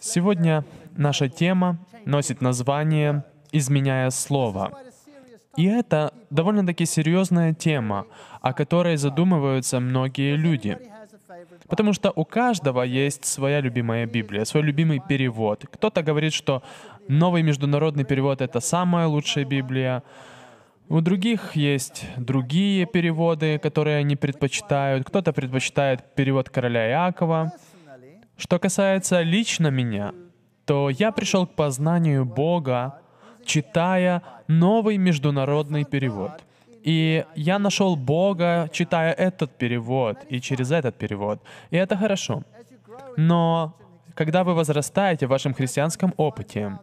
Сегодня наша тема носит название «Изменяя слово». И это довольно-таки серьезная тема, о которой задумываются многие люди. Потому что у каждого есть своя любимая Библия, свой любимый перевод. Кто-то говорит, что новый международный перевод — это самая лучшая Библия. У других есть другие переводы, которые они предпочитают. Кто-то предпочитает перевод короля Иакова. Что касается лично меня, то я пришел к познанию Бога, читая новый международный перевод. И я нашел Бога, читая этот перевод и через этот перевод. И это хорошо. Но когда вы возрастаете в вашем христианском опыте,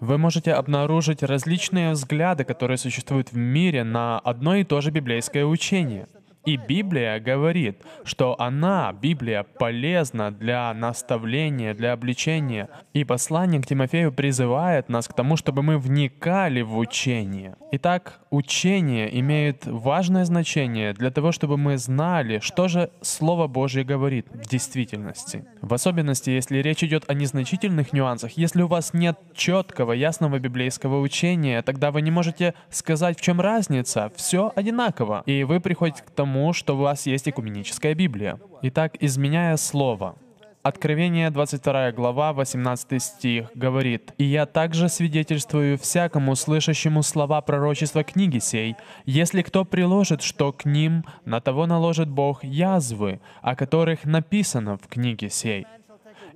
вы можете обнаружить различные взгляды, которые существуют в мире на одно и то же библейское учение — и Библия говорит, что она, Библия, полезна для наставления, для обличения. И послание к Тимофею призывает нас к тому, чтобы мы вникали в учение. Итак, учение имеет важное значение для того, чтобы мы знали, что же Слово Божье говорит в действительности. В особенности, если речь идет о незначительных нюансах, если у вас нет четкого, ясного библейского учения, тогда вы не можете сказать, в чем разница. Все одинаково. И вы приходите к тому, тому, что у вас есть экуменическая Библия. Итак, изменяя слово, Откровение 22 глава 18 стих говорит, «И я также свидетельствую всякому слышащему слова пророчества книги сей, если кто приложит, что к ним, на того наложит Бог язвы, о которых написано в книге сей».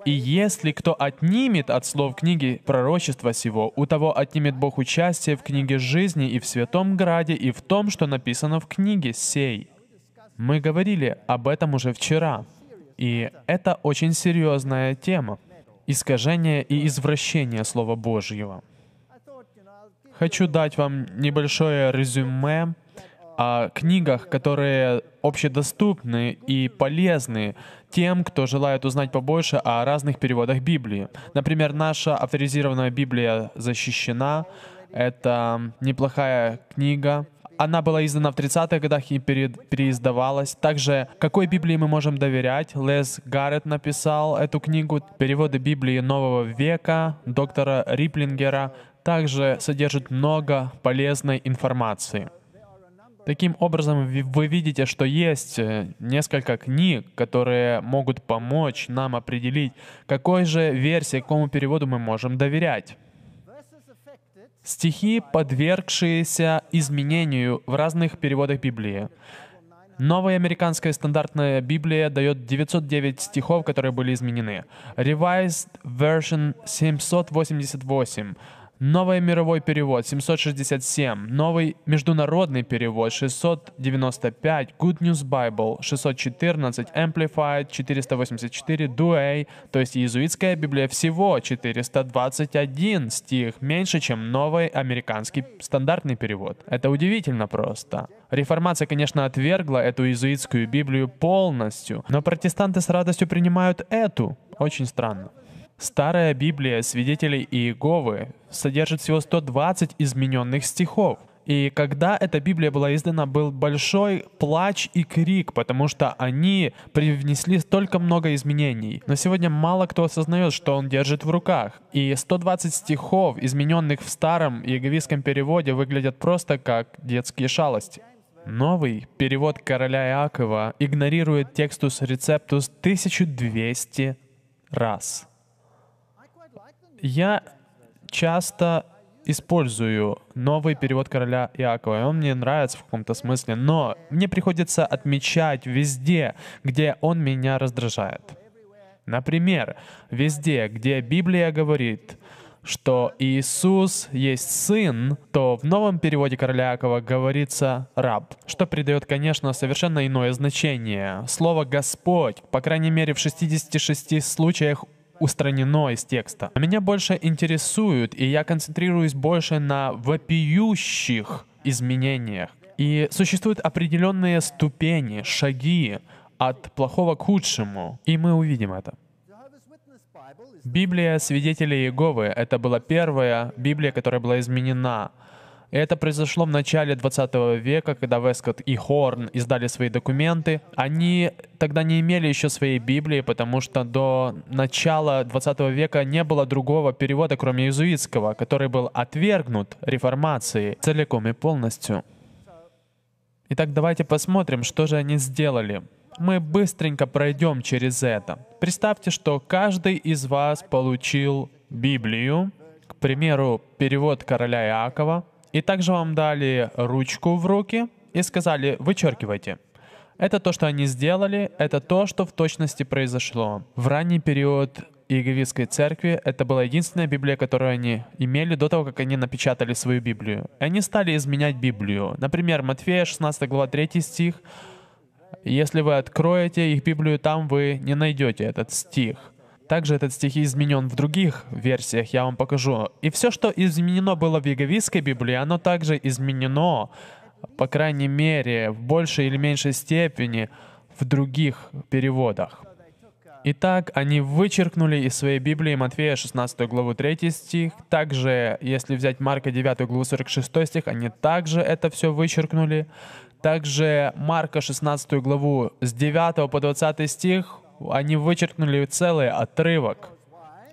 И если кто отнимет от слов книги пророчества сего, у того отнимет Бог участие в книге жизни и в святом граде и в том, что написано в книге сей. Мы говорили об этом уже вчера, и это очень серьезная тема — искажение и извращение Слова Божьего. Хочу дать вам небольшое резюме о книгах, которые общедоступны и полезны тем, кто желает узнать побольше о разных переводах Библии. Например, наша авторизированная Библия защищена. Это неплохая книга, она была издана в 30-х годах и переиздавалась. Также, какой Библии мы можем доверять? Лес Гаррет написал эту книгу. Переводы Библии Нового века доктора Риплингера также содержат много полезной информации. Таким образом, вы видите, что есть э, несколько книг, которые могут помочь нам определить, какой же версии, какому переводу мы можем доверять. Стихи, подвергшиеся изменению в разных переводах Библии. Новая американская стандартная Библия дает 909 стихов, которые были изменены. Revised Version 788. Новый мировой перевод 767, новый международный перевод 695, Good News Bible 614, Amplified 484, Douay, то есть иезуитская Библия всего 421 стих, меньше, чем новый американский стандартный перевод. Это удивительно просто. Реформация, конечно, отвергла эту иезуитскую Библию полностью, но протестанты с радостью принимают эту. Очень странно. Старая Библия свидетелей Иеговы содержит всего 120 измененных стихов. И когда эта Библия была издана, был большой плач и крик, потому что они привнесли столько много изменений. Но сегодня мало кто осознает, что он держит в руках. И 120 стихов, измененных в старом яговистском переводе, выглядят просто как детские шалости. Новый перевод короля Иакова игнорирует текстус рецептус 1200 раз. Я часто использую новый перевод короля Иакова, и он мне нравится в каком-то смысле, но мне приходится отмечать везде, где он меня раздражает. Например, везде, где Библия говорит, что Иисус есть Сын, то в новом переводе короля Якова говорится «раб», что придает, конечно, совершенно иное значение. Слово «Господь», по крайней мере, в 66 случаях устранено из текста. меня больше интересует, и я концентрируюсь больше на вопиющих изменениях. И существуют определенные ступени, шаги от плохого к худшему, и мы увидим это. Библия свидетелей Иеговы — это была первая Библия, которая была изменена. Это произошло в начале 20 века, когда Вескотт и Хорн издали свои документы. Они тогда не имели еще своей Библии, потому что до начала 20 века не было другого перевода, кроме иезуитского, который был отвергнут реформацией целиком и полностью. Итак, давайте посмотрим, что же они сделали. Мы быстренько пройдем через это. Представьте, что каждый из вас получил Библию, к примеру, перевод короля Иакова, и также вам дали ручку в руки и сказали, вычеркивайте. Это то, что они сделали, это то, что в точности произошло. В ранний период Иеговистской церкви это была единственная Библия, которую они имели до того, как они напечатали свою Библию. И они стали изменять Библию. Например, Матфея 16 глава 3 стих. Если вы откроете их Библию, там вы не найдете этот стих. Также этот стих изменен в других версиях, я вам покажу. И все, что изменено было в Яговийской Библии, оно также изменено, по крайней мере, в большей или меньшей степени в других переводах. Итак, они вычеркнули из своей Библии Матфея 16 главу 3 стих. Также, если взять Марка 9 главу 46 стих, они также это все вычеркнули. Также Марка 16 главу с 9 по 20 стих они вычеркнули целый отрывок.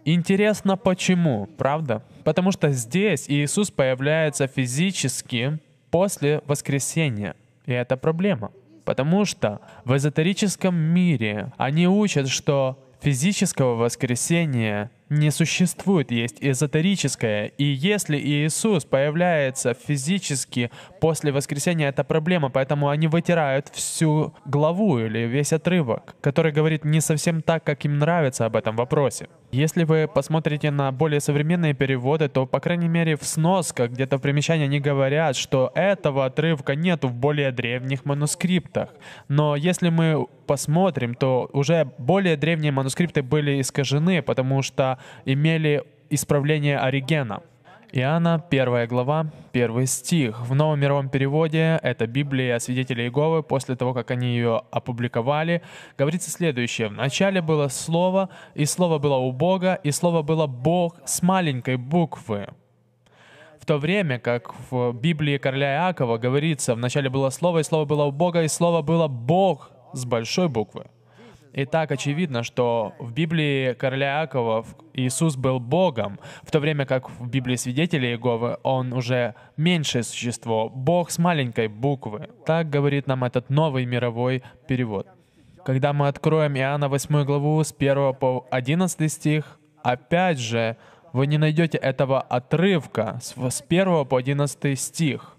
Интересно, почему, правда? Потому что здесь Иисус появляется физически после воскресения. И это проблема. Потому что в эзотерическом мире они учат, что физического воскресения не существует, есть эзотерическое. И если Иисус появляется физически после воскресения, это проблема, поэтому они вытирают всю главу или весь отрывок, который говорит не совсем так, как им нравится об этом вопросе. Если вы посмотрите на более современные переводы, то, по крайней мере, в сносках, где-то в примечании они говорят, что этого отрывка нету в более древних манускриптах. Но если мы посмотрим, то уже более древние манускрипты были искажены, потому что имели исправление Оригена. Иоанна, 1 глава, 1 стих. В новом мировом переводе, это Библия свидетелей Иеговы, после того, как они ее опубликовали, говорится следующее. «Вначале было Слово, и Слово было у Бога, и Слово было Бог с маленькой буквы». В то время, как в Библии короля Иакова говорится, «Вначале было Слово, и Слово было у Бога, и Слово было Бог с большой буквы. И так очевидно, что в Библии короля Иакова Иисус был Богом, в то время как в Библии свидетелей Иеговы он уже меньшее существо, Бог с маленькой буквы. Так говорит нам этот новый мировой перевод. Когда мы откроем Иоанна 8 главу с 1 по 11 стих, опять же, вы не найдете этого отрывка с 1 по 11 стих.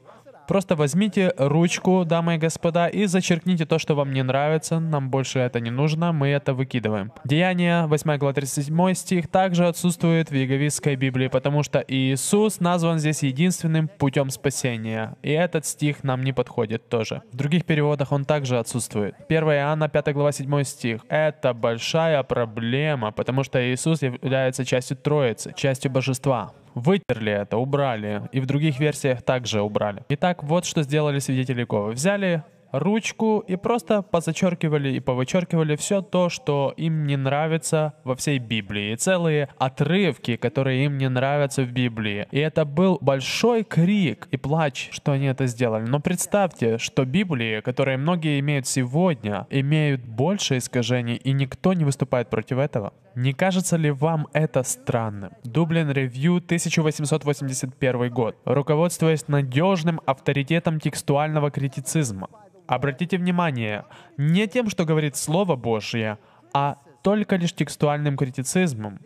Просто возьмите ручку, дамы и господа, и зачеркните то, что вам не нравится, нам больше это не нужно, мы это выкидываем. Деяние, 8 глава 37 стих, также отсутствует в Яговистской Библии, потому что Иисус назван здесь единственным путем спасения, и этот стих нам не подходит тоже. В других переводах он также отсутствует. 1 Иоанна 5 глава 7 стих. Это большая проблема, потому что Иисус является частью Троицы, частью Божества вытерли это, убрали, и в других версиях также убрали. Итак, вот что сделали свидетели Иеговы. Взяли ручку и просто позачеркивали и повычеркивали все то, что им не нравится во всей Библии. И целые отрывки, которые им не нравятся в Библии. И это был большой крик и плач, что они это сделали. Но представьте, что Библии, которые многие имеют сегодня, имеют больше искажений, и никто не выступает против этого. Не кажется ли вам это странным? Дублин Ревью, 1881 год. Руководствуясь надежным авторитетом текстуального критицизма. Обратите внимание, не тем, что говорит Слово Божье, а только лишь текстуальным критицизмом.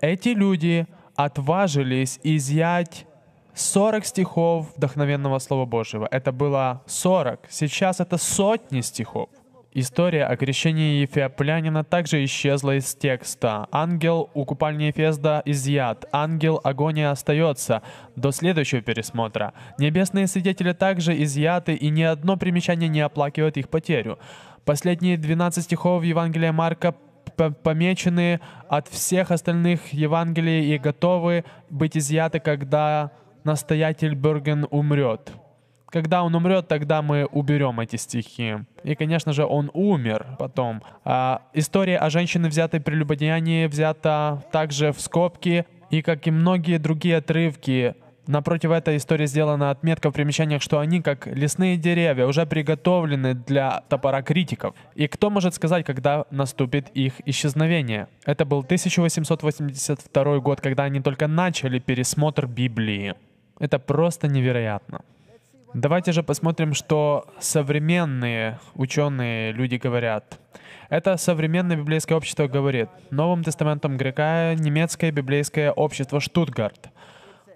Эти люди отважились изъять 40 стихов вдохновенного Слова Божьего. Это было 40, сейчас это сотни стихов. История о крещении Ефеоплянина также исчезла из текста. Ангел у купальни Ефезда изъят, ангел агония остается до следующего пересмотра. Небесные свидетели также изъяты, и ни одно примечание не оплакивает их потерю. Последние 12 стихов Евангелия Марка помечены от всех остальных Евангелий и готовы быть изъяты, когда настоятель Берген умрет. Когда он умрет, тогда мы уберем эти стихи. И, конечно же, он умер потом. А, история о женщине, взятой при любодеянии, взята также в скобки. И, как и многие другие отрывки, Напротив этой истории сделана отметка в примечаниях, что они, как лесные деревья, уже приготовлены для топора критиков. И кто может сказать, когда наступит их исчезновение? Это был 1882 год, когда они только начали пересмотр Библии. Это просто невероятно. Давайте же посмотрим, что современные ученые люди говорят. Это современное библейское общество говорит. Новым Тестаментом грека немецкое библейское общество Штутгарт.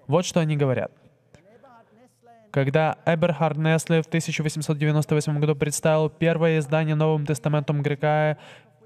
Вот что они говорят. Когда Эберхард Несле в 1898 году представил первое издание Новым Тестаментом грека,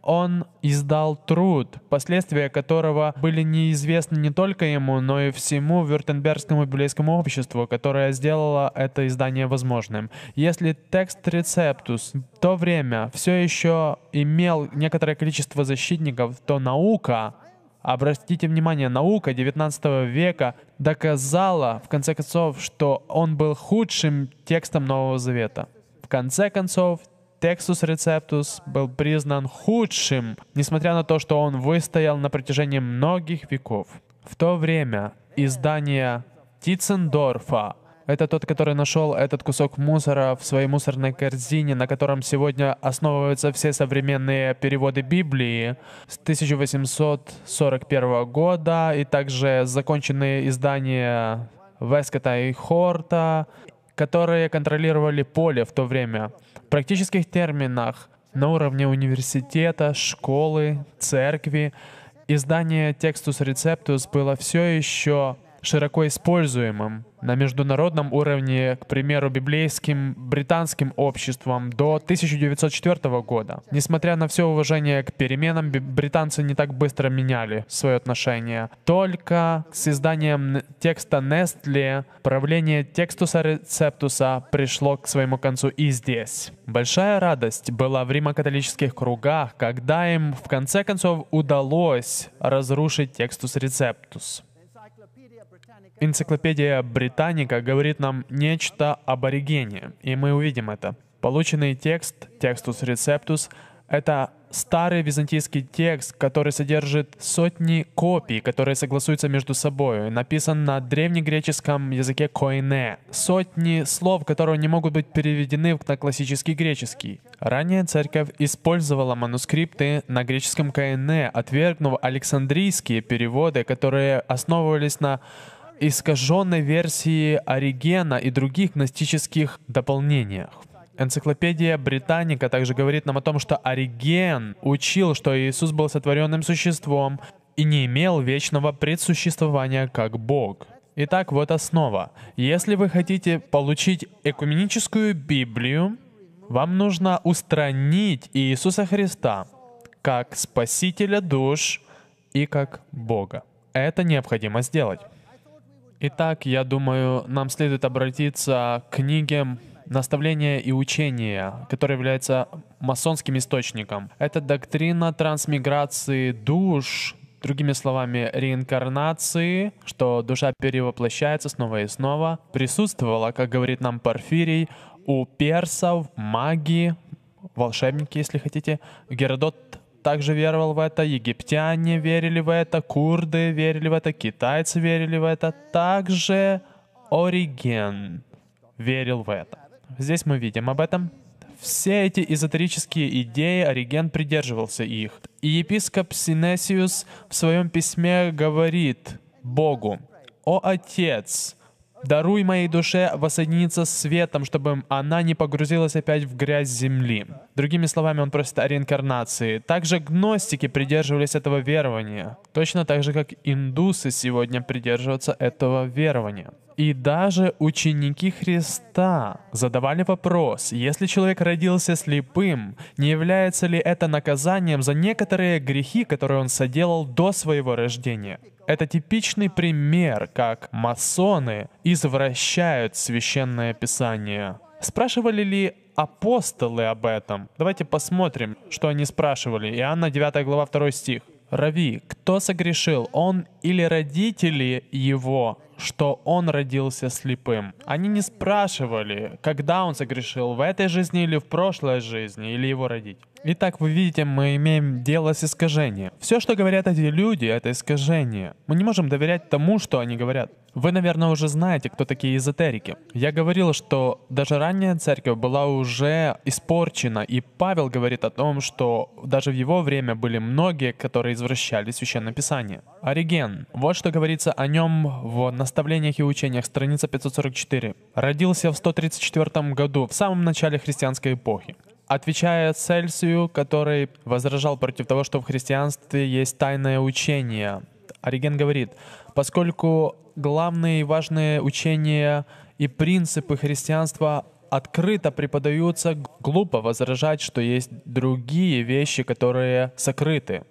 он издал труд, последствия которого были неизвестны не только ему, но и всему вюртембергскому библейскому обществу, которое сделало это издание возможным. Если текст рецептус в то время все еще имел некоторое количество защитников, то наука Обратите внимание, наука 19 века доказала, в конце концов, что он был худшим текстом Нового Завета. В конце концов, Текстус Рецептус был признан худшим, несмотря на то, что он выстоял на протяжении многих веков. В то время издание Тицендорфа это тот, который нашел этот кусок мусора в своей мусорной корзине, на котором сегодня основываются все современные переводы Библии с 1841 года, и также законченные издания Вескота и Хорта, которые контролировали поле в то время. В практических терминах на уровне университета, школы, церкви издание Textus Receptus было все еще широко используемым на международном уровне, к примеру, библейским британским обществом до 1904 года. Несмотря на все уважение к переменам, британцы не так быстро меняли свое отношение. Только с изданием текста Нестле правление текстуса рецептуса пришло к своему концу и здесь. Большая радость была в римо-католических кругах, когда им в конце концов удалось разрушить текстус рецептус. Энциклопедия Британика говорит нам нечто об Оригене, и мы увидим это. Полученный текст, текстус рецептус, это старый византийский текст, который содержит сотни копий, которые согласуются между собой, написан на древнегреческом языке коине. Сотни слов, которые не могут быть переведены на классический греческий. Ранее церковь использовала манускрипты на греческом коине, отвергнув александрийские переводы, которые основывались на искаженной версии Оригена и других гностических дополнениях. Энциклопедия Британика также говорит нам о том, что Ориген учил, что Иисус был сотворенным существом и не имел вечного предсуществования как Бог. Итак, вот основа. Если вы хотите получить экуменическую Библию, вам нужно устранить Иисуса Христа как Спасителя душ и как Бога. Это необходимо сделать. Итак, я думаю, нам следует обратиться к книге «Наставление и учение», которая является масонским источником. Это доктрина трансмиграции душ, другими словами, реинкарнации, что душа перевоплощается снова и снова, присутствовала, как говорит нам Порфирий, у персов, маги, волшебники, если хотите. Геродот также веровал в это, египтяне верили в это, курды верили в это, китайцы верили в это, также Ориген верил в это. Здесь мы видим об этом. Все эти эзотерические идеи Ориген придерживался их. И епископ Синесиус в своем письме говорит Богу, «О Отец, Даруй моей душе воссоединиться с светом, чтобы она не погрузилась опять в грязь земли. Другими словами, он просит о реинкарнации. Также гностики придерживались этого верования, точно так же, как индусы сегодня придерживаются этого верования. И даже ученики Христа задавали вопрос, если человек родился слепым, не является ли это наказанием за некоторые грехи, которые он соделал до своего рождения? Это типичный пример, как масоны извращают священное писание. Спрашивали ли апостолы об этом? Давайте посмотрим, что они спрашивали. Иоанна 9 глава 2 стих. Рави, кто согрешил, он или родители его, что он родился слепым? Они не спрашивали, когда он согрешил, в этой жизни или в прошлой жизни, или его родители. Итак, вы видите, мы имеем дело с искажением. Все, что говорят эти люди, это искажение. Мы не можем доверять тому, что они говорят. Вы, наверное, уже знаете, кто такие эзотерики. Я говорил, что даже ранняя церковь была уже испорчена, и Павел говорит о том, что даже в его время были многие, которые извращали Священное Писание. Ориген. Вот что говорится о нем в «Наставлениях и учениях», страница 544. Родился в 134 году, в самом начале христианской эпохи. Отвечая Цельсию, который возражал против того, что в христианстве есть тайное учение, Ориген говорит, поскольку главные и важные учения и принципы христианства открыто преподаются, глупо возражать, что есть другие вещи, которые сокрыты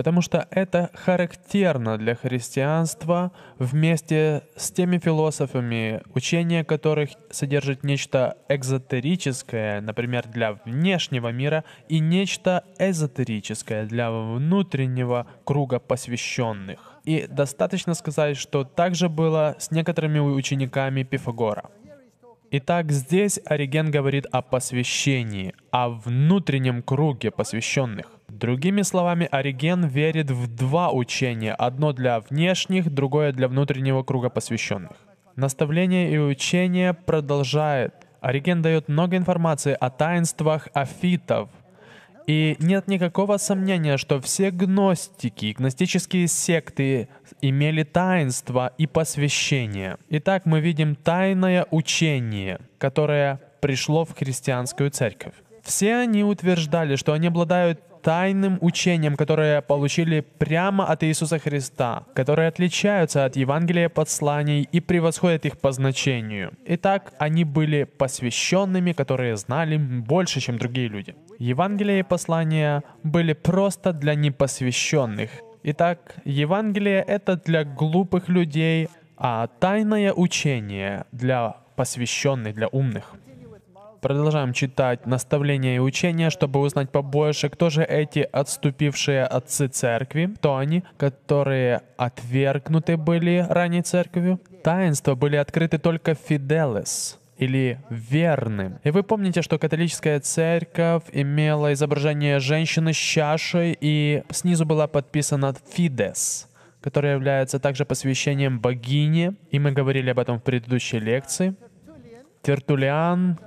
потому что это характерно для христианства вместе с теми философами, учения которых содержит нечто экзотерическое, например, для внешнего мира, и нечто эзотерическое для внутреннего круга посвященных. И достаточно сказать, что также было с некоторыми учениками Пифагора. Итак, здесь Ориген говорит о посвящении, о внутреннем круге посвященных. Другими словами, Ориген верит в два учения, одно для внешних, другое для внутреннего круга посвященных. Наставление и учение продолжает. Ориген дает много информации о таинствах афитов. И нет никакого сомнения, что все гностики, гностические секты имели таинство и посвящение. Итак, мы видим тайное учение, которое пришло в христианскую церковь. Все они утверждали, что они обладают тайным учениям, которые получили прямо от Иисуса Христа, которые отличаются от Евангелия посланий и превосходят их по значению. Итак, они были посвященными, которые знали больше, чем другие люди. Евангелие и послания были просто для непосвященных. Итак, Евангелие — это для глупых людей, а тайное учение — для посвященных, для умных. Продолжаем читать наставления и учения, чтобы узнать побольше, кто же эти отступившие отцы церкви, кто они, которые отвергнуты были ранней церковью. Таинства были открыты только Фиделес, или верным. И вы помните, что католическая церковь имела изображение женщины с чашей, и снизу была подписана «Фидес», которая является также посвящением богине, и мы говорили об этом в предыдущей лекции. Тертулиан,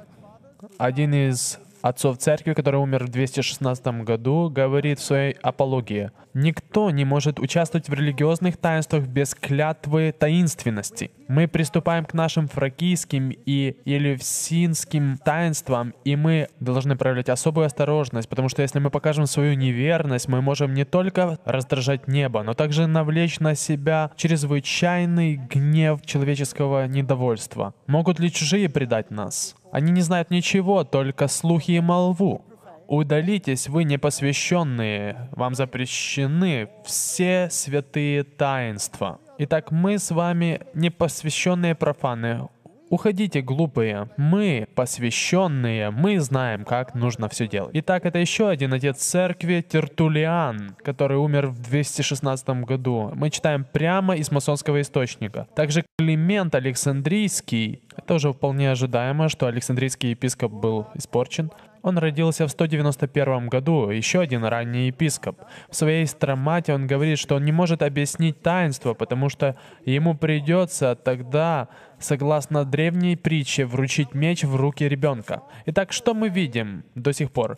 один из отцов церкви, который умер в 216 году, говорит в своей апологии, «Никто не может участвовать в религиозных таинствах без клятвы таинственности. Мы приступаем к нашим фракийским и елевсинским таинствам, и мы должны проявлять особую осторожность, потому что если мы покажем свою неверность, мы можем не только раздражать небо, но также навлечь на себя чрезвычайный гнев человеческого недовольства. Могут ли чужие предать нас?» Они не знают ничего, только слухи и молву. Удалитесь, вы непосвященные, вам запрещены все святые таинства. Итак, мы с вами непосвященные профаны. Уходите, глупые. Мы посвященные, мы знаем, как нужно все делать. Итак, это еще один отец церкви Тертулиан, который умер в 216 году. Мы читаем прямо из масонского источника. Также Климент Александрийский. Это уже вполне ожидаемо, что Александрийский епископ был испорчен. Он родился в 191 году, еще один ранний епископ. В своей стромате он говорит, что он не может объяснить таинство, потому что ему придется тогда, согласно древней притче, вручить меч в руки ребенка. Итак, что мы видим до сих пор?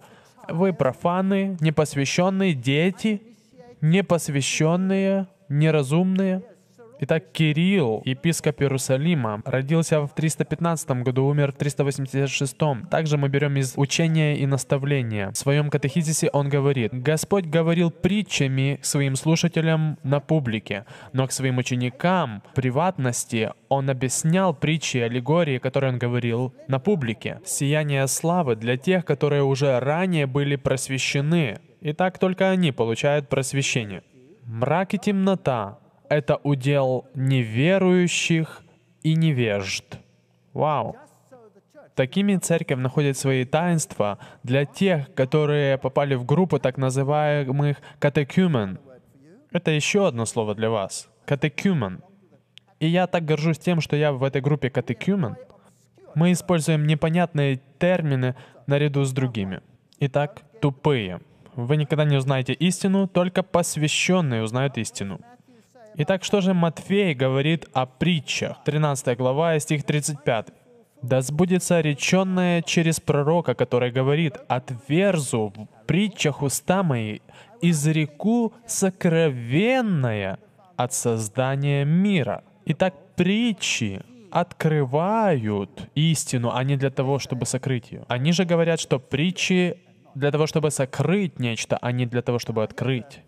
Вы профаны, непосвященные, дети, непосвященные, неразумные — Итак, Кирилл, епископ Иерусалима, родился в 315 году, умер в 386. Также мы берем из учения и наставления. В своем катехизисе он говорит, «Господь говорил притчами своим слушателям на публике, но к своим ученикам в приватности он объяснял притчи и аллегории, которые он говорил на публике. Сияние славы для тех, которые уже ранее были просвещены, и так только они получают просвещение. Мрак и темнота это удел неверующих и невежд. Вау. Такими церковь находит свои таинства для тех, которые попали в группу так называемых катекюмен. Это еще одно слово для вас. Катекюмен. И я так горжусь тем, что я в этой группе катекюмен. Мы используем непонятные термины наряду с другими. Итак, тупые. Вы никогда не узнаете истину, только посвященные узнают истину. Итак, что же Матфей говорит о притчах? 13 глава, стих 35. «Да сбудется реченное через пророка, который говорит, «Отверзу в притчах уста мои, изреку сокровенное от создания мира». Итак, притчи открывают истину, а не для того, чтобы сокрыть ее. Они же говорят, что притчи для того, чтобы сокрыть нечто, а не для того, чтобы открыть.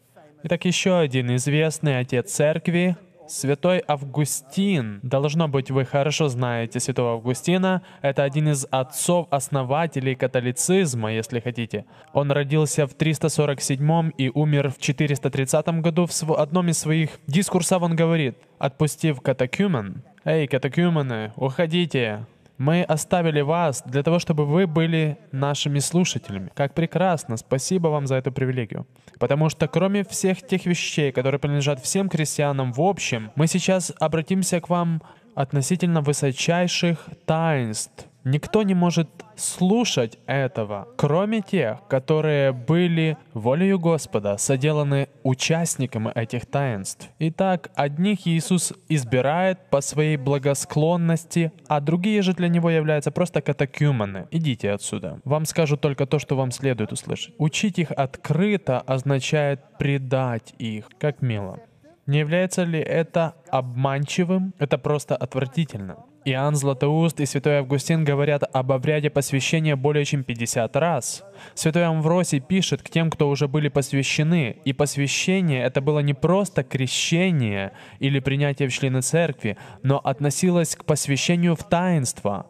Итак, еще один известный отец церкви, святой Августин. Должно быть, вы хорошо знаете святого Августина. Это один из отцов-основателей католицизма, если хотите. Он родился в 347 и умер в 430 году. В одном из своих дискурсов он говорит, «Отпустив катакюмен, «Эй, катакюмены, уходите! Мы оставили вас для того, чтобы вы были нашими слушателями. Как прекрасно! Спасибо вам за эту привилегию. Потому что кроме всех тех вещей, которые принадлежат всем крестьянам в общем, мы сейчас обратимся к вам относительно высочайших таинств. Никто не может слушать этого, кроме тех, которые были волею Господа соделаны участниками этих таинств. Итак, одних Иисус избирает по своей благосклонности, а другие же для Него являются просто катакюманы. Идите отсюда. Вам скажут только то, что вам следует услышать. Учить их открыто означает предать их, как мило. Не является ли это обманчивым? Это просто отвратительно. Иоанн Златоуст и святой Августин говорят об обряде посвящения более чем 50 раз. Святой Амвросий пишет к тем, кто уже были посвящены, и посвящение это было не просто крещение или принятие в члены церкви, но относилось к посвящению в таинство.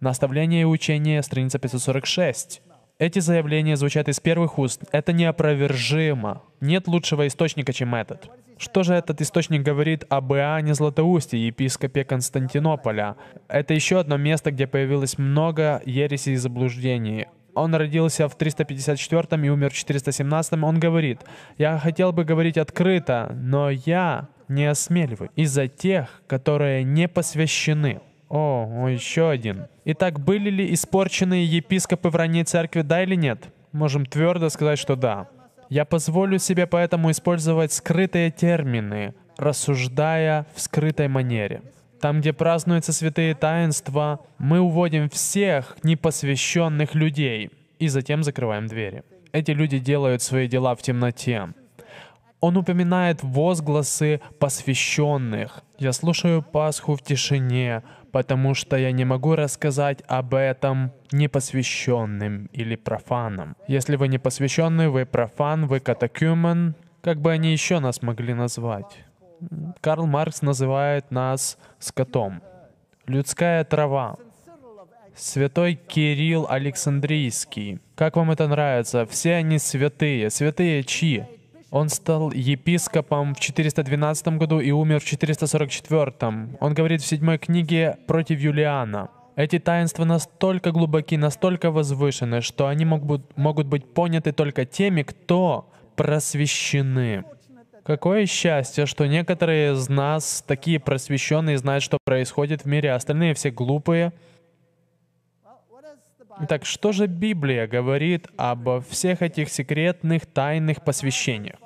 Наставление и учение, страница 546. Эти заявления звучат из первых уст. Это неопровержимо. Нет лучшего источника, чем этот. Что же этот источник говорит об Иоанне Златоусте, епископе Константинополя? Это еще одно место, где появилось много ересей и заблуждений. Он родился в 354 и умер в 417. Он говорит, «Я хотел бы говорить открыто, но я не осмеливаюсь из-за тех, которые не посвящены». О, о, еще один. Итак, были ли испорченные епископы в ранней церкви, да или нет? Можем твердо сказать, что да. Я позволю себе поэтому использовать скрытые термины, рассуждая в скрытой манере. Там, где празднуются святые таинства, мы уводим всех непосвященных людей и затем закрываем двери. Эти люди делают свои дела в темноте. Он упоминает возгласы посвященных. Я слушаю Пасху в тишине, потому что я не могу рассказать об этом непосвященным или профанам. Если вы не посвященный, вы профан, вы катакюмен, как бы они еще нас могли назвать. Карл Маркс называет нас скотом. Людская трава. Святой Кирилл Александрийский. Как вам это нравится? Все они святые. Святые чьи? Он стал епископом в 412 году и умер в 444. Он говорит в седьмой книге против Юлиана. Эти таинства настолько глубоки, настолько возвышены, что они могут, могут быть поняты только теми, кто просвещены. Какое счастье, что некоторые из нас такие просвещенные знают, что происходит в мире, а остальные все глупые — так что же Библия говорит обо всех этих секретных тайных посвящениях?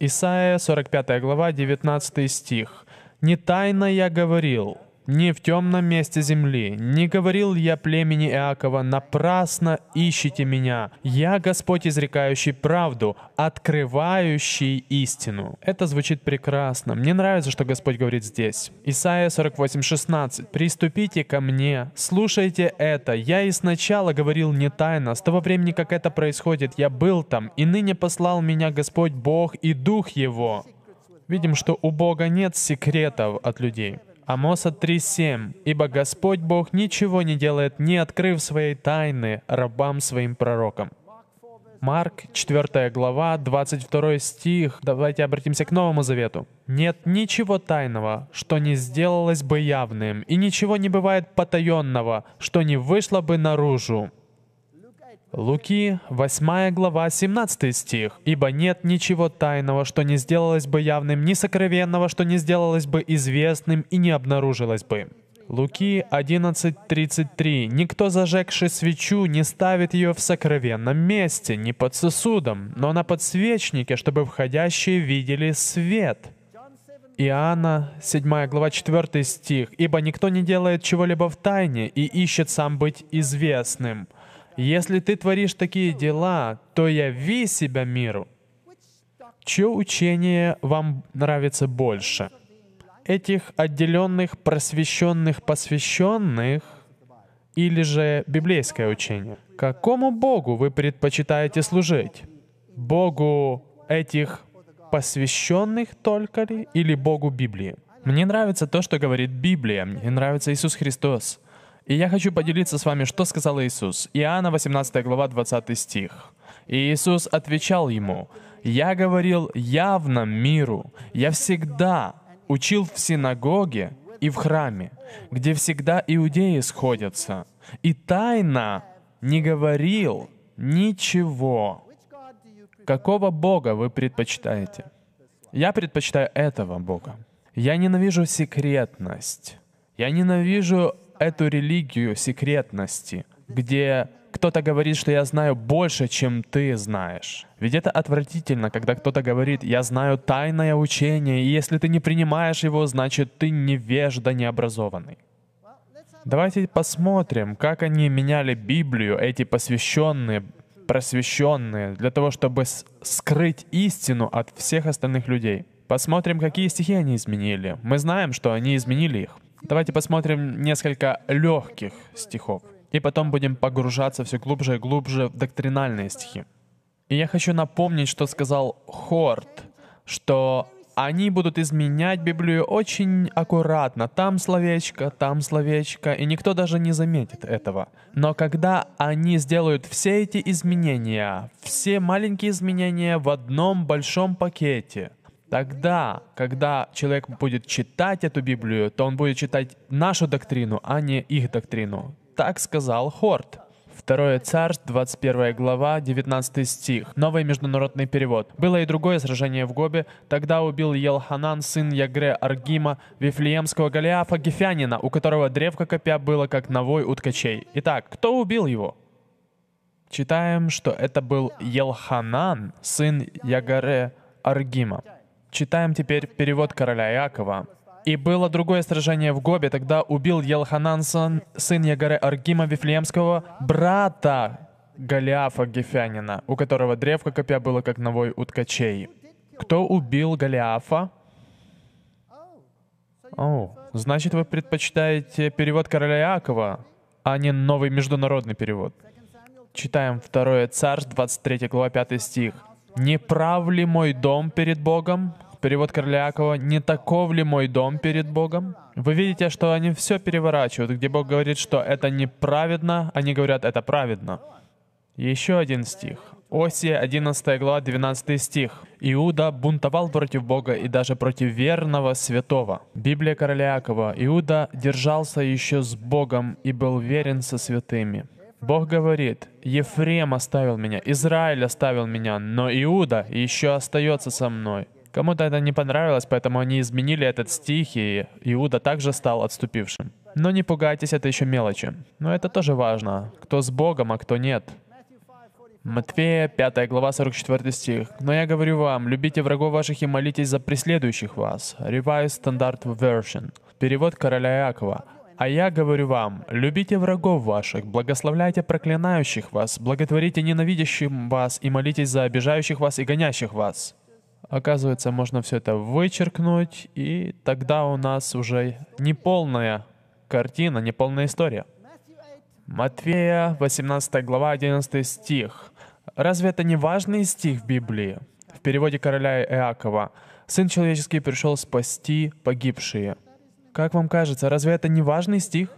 Исайя 45 глава, 19 стих. «Не тайно я говорил, ни в темном месте земли, не говорил я племени Иакова, напрасно ищите меня. Я Господь, изрекающий правду, открывающий истину. Это звучит прекрасно. Мне нравится, что Господь говорит здесь. Исайя 48, 16. «Приступите ко мне, слушайте это. Я и сначала говорил не тайно, с того времени, как это происходит, я был там, и ныне послал меня Господь Бог и Дух Его». Видим, что у Бога нет секретов от людей. Амоса 3.7. «Ибо Господь Бог ничего не делает, не открыв своей тайны рабам своим пророкам». Марк, 4 глава, 22 стих. Давайте обратимся к Новому Завету. «Нет ничего тайного, что не сделалось бы явным, и ничего не бывает потаенного, что не вышло бы наружу». Луки, 8 глава, 17 стих. «Ибо нет ничего тайного, что не сделалось бы явным, ни сокровенного, что не сделалось бы известным и не обнаружилось бы». Луки 11.33. «Никто, зажегший свечу, не ставит ее в сокровенном месте, не под сосудом, но на подсвечнике, чтобы входящие видели свет». Иоанна, 7 глава, 4 стих. «Ибо никто не делает чего-либо в тайне и ищет сам быть известным». Если ты творишь такие дела, то яви себя миру. Чье учение вам нравится больше? Этих отделенных, просвещенных, посвященных или же библейское учение? Какому Богу вы предпочитаете служить? Богу этих посвященных только ли или Богу Библии? Мне нравится то, что говорит Библия, мне нравится Иисус Христос. И я хочу поделиться с вами, что сказал Иисус. Иоанна 18 глава 20 стих. И Иисус отвечал ему, «Я говорил явно миру, я всегда учил в синагоге и в храме, где всегда иудеи сходятся, и тайно не говорил ничего». Какого Бога вы предпочитаете? Я предпочитаю этого Бога. Я ненавижу секретность. Я ненавижу эту религию секретности, где кто-то говорит, что я знаю больше, чем ты знаешь. Ведь это отвратительно, когда кто-то говорит, я знаю тайное учение, и если ты не принимаешь его, значит ты невежда, необразованный. Давайте посмотрим, как они меняли Библию, эти посвященные, просвещенные, для того, чтобы скрыть истину от всех остальных людей. Посмотрим, какие стихи они изменили. Мы знаем, что они изменили их. Давайте посмотрим несколько легких стихов, и потом будем погружаться все глубже и глубже в доктринальные стихи. И я хочу напомнить, что сказал Хорт, что они будут изменять Библию очень аккуратно. Там словечко, там словечко, и никто даже не заметит этого. Но когда они сделают все эти изменения, все маленькие изменения в одном большом пакете — Тогда, когда человек будет читать эту Библию, то он будет читать нашу доктрину, а не их доктрину. Так сказал Хорт. Второе царство, 21 глава, 19 стих. Новый международный перевод. «Было и другое сражение в Гобе. Тогда убил Елханан, сын Ягре Аргима, вифлеемского Голиафа Гефянина, у которого древко копья было как навой у ткачей. Итак, кто убил его?» Читаем, что это был Елханан, сын Ягре Аргима. Читаем теперь перевод короля Иакова. «И было другое сражение в Гобе, тогда убил Елханан, сын, Ягоры Ягаре Аргима Вифлеемского, брата Голиафа Гефянина, у которого древко копья было как новой у ткачей. Кто убил Голиафа? О, значит, вы предпочитаете перевод короля Иакова, а не новый международный перевод. Читаем 2 Царств, 23 глава, 5 стих. «Не прав ли мой дом перед Богом, Перевод Корлякова «Не таков ли мой дом перед Богом?» Вы видите, что они все переворачивают. Где Бог говорит, что это неправедно, они говорят, это праведно. Еще один стих. Осия, 11 глава, 12 стих. Иуда бунтовал против Бога и даже против верного святого. Библия короля Якова. Иуда держался еще с Богом и был верен со святыми. Бог говорит, Ефрем оставил меня, Израиль оставил меня, но Иуда еще остается со мной. Кому-то это не понравилось, поэтому они изменили этот стих, и Иуда также стал отступившим. Но не пугайтесь, это еще мелочи. Но это тоже важно. Кто с Богом, а кто нет. Матфея, 5 глава, 44 стих. «Но я говорю вам, любите врагов ваших и молитесь за преследующих вас». Revised Standard Version. Перевод короля Якова. «А я говорю вам, любите врагов ваших, благословляйте проклинающих вас, благотворите ненавидящим вас и молитесь за обижающих вас и гонящих вас». Оказывается, можно все это вычеркнуть, и тогда у нас уже неполная картина, неполная история. Матфея, 18 глава, 11 стих. Разве это не важный стих в Библии? В переводе короля Иакова. «Сын человеческий пришел спасти погибшие». Как вам кажется, разве это не важный стих?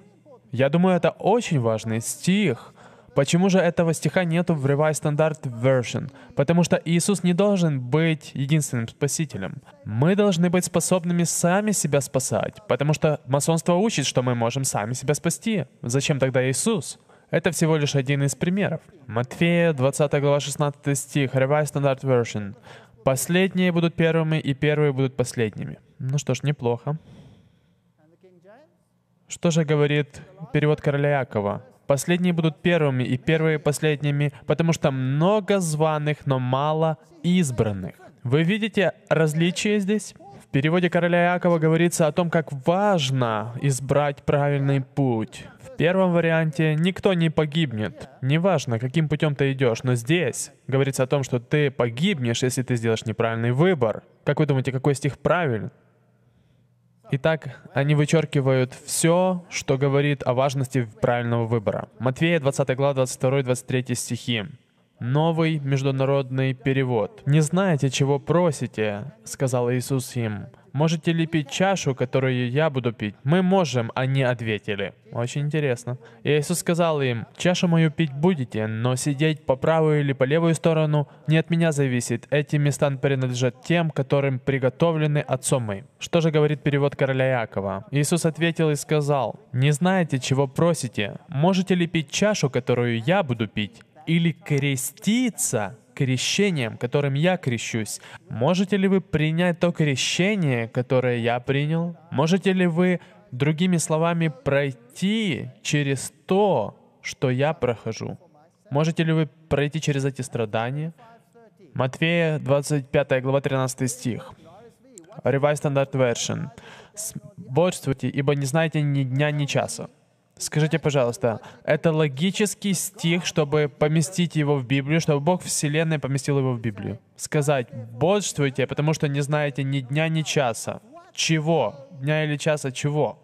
Я думаю, это очень важный стих. Почему же этого стиха нету в Revised Standard Version? Потому что Иисус не должен быть единственным спасителем. Мы должны быть способными сами себя спасать, потому что масонство учит, что мы можем сами себя спасти. Зачем тогда Иисус? Это всего лишь один из примеров. Матфея, 20 глава, 16 стих, Revised Standard Version. «Последние будут первыми, и первые будут последними». Ну что ж, неплохо. Что же говорит перевод короля Якова? Последние будут первыми и первые последними, потому что много званых, но мало избранных. Вы видите различие здесь? В переводе короля Якова говорится о том, как важно избрать правильный путь. В первом варианте никто не погибнет. Неважно, каким путем ты идешь, но здесь говорится о том, что ты погибнешь, если ты сделаешь неправильный выбор. Как вы думаете, какой стих правильный? Итак, они вычеркивают все, что говорит о важности правильного выбора. Матфея 20 глава 22-23 стихи. Новый международный перевод. «Не знаете, чего просите», — сказал Иисус им. Можете ли пить чашу, которую я буду пить? Мы можем, они а ответили. Очень интересно. И Иисус сказал им, чашу мою пить будете, но сидеть по правую или по левую сторону не от меня зависит. Эти места принадлежат тем, которым приготовлены отцом моим. Что же говорит перевод короля Якова? Иисус ответил и сказал, не знаете, чего просите. Можете ли пить чашу, которую я буду пить? Или креститься, крещением, которым я крещусь. Можете ли вы принять то крещение, которое я принял? Можете ли вы, другими словами, пройти через то, что я прохожу? Можете ли вы пройти через эти страдания? Матфея 25 глава 13 стих. Revised Standard Version. «Бодрствуйте, ибо не знаете ни дня, ни часа». Скажите, пожалуйста, это логический стих, чтобы поместить его в Библию, чтобы Бог Вселенной поместил его в Библию. Сказать бодствуйте, потому что не знаете ни дня, ни часа». Чего? Дня или часа чего?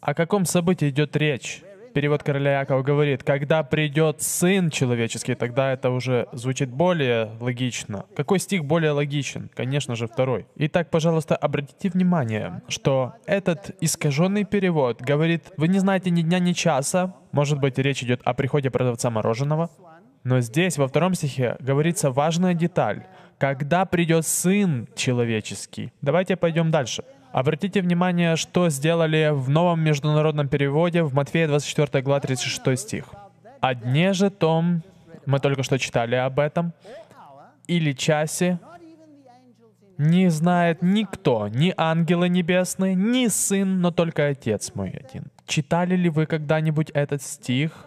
О каком событии идет речь? перевод короля Якова говорит, когда придет Сын Человеческий, тогда это уже звучит более логично. Какой стих более логичен? Конечно же, второй. Итак, пожалуйста, обратите внимание, что этот искаженный перевод говорит, вы не знаете ни дня, ни часа, может быть, речь идет о приходе продавца мороженого, но здесь, во втором стихе, говорится важная деталь — когда придет Сын Человеческий. Давайте пойдем дальше. Обратите внимание, что сделали в новом международном переводе в Матфея 24 глава 36 стих. «О дне же том, мы только что читали об этом, или часе, не знает никто, ни ангелы небесные, ни сын, но только Отец мой один. Читали ли вы когда-нибудь этот стих?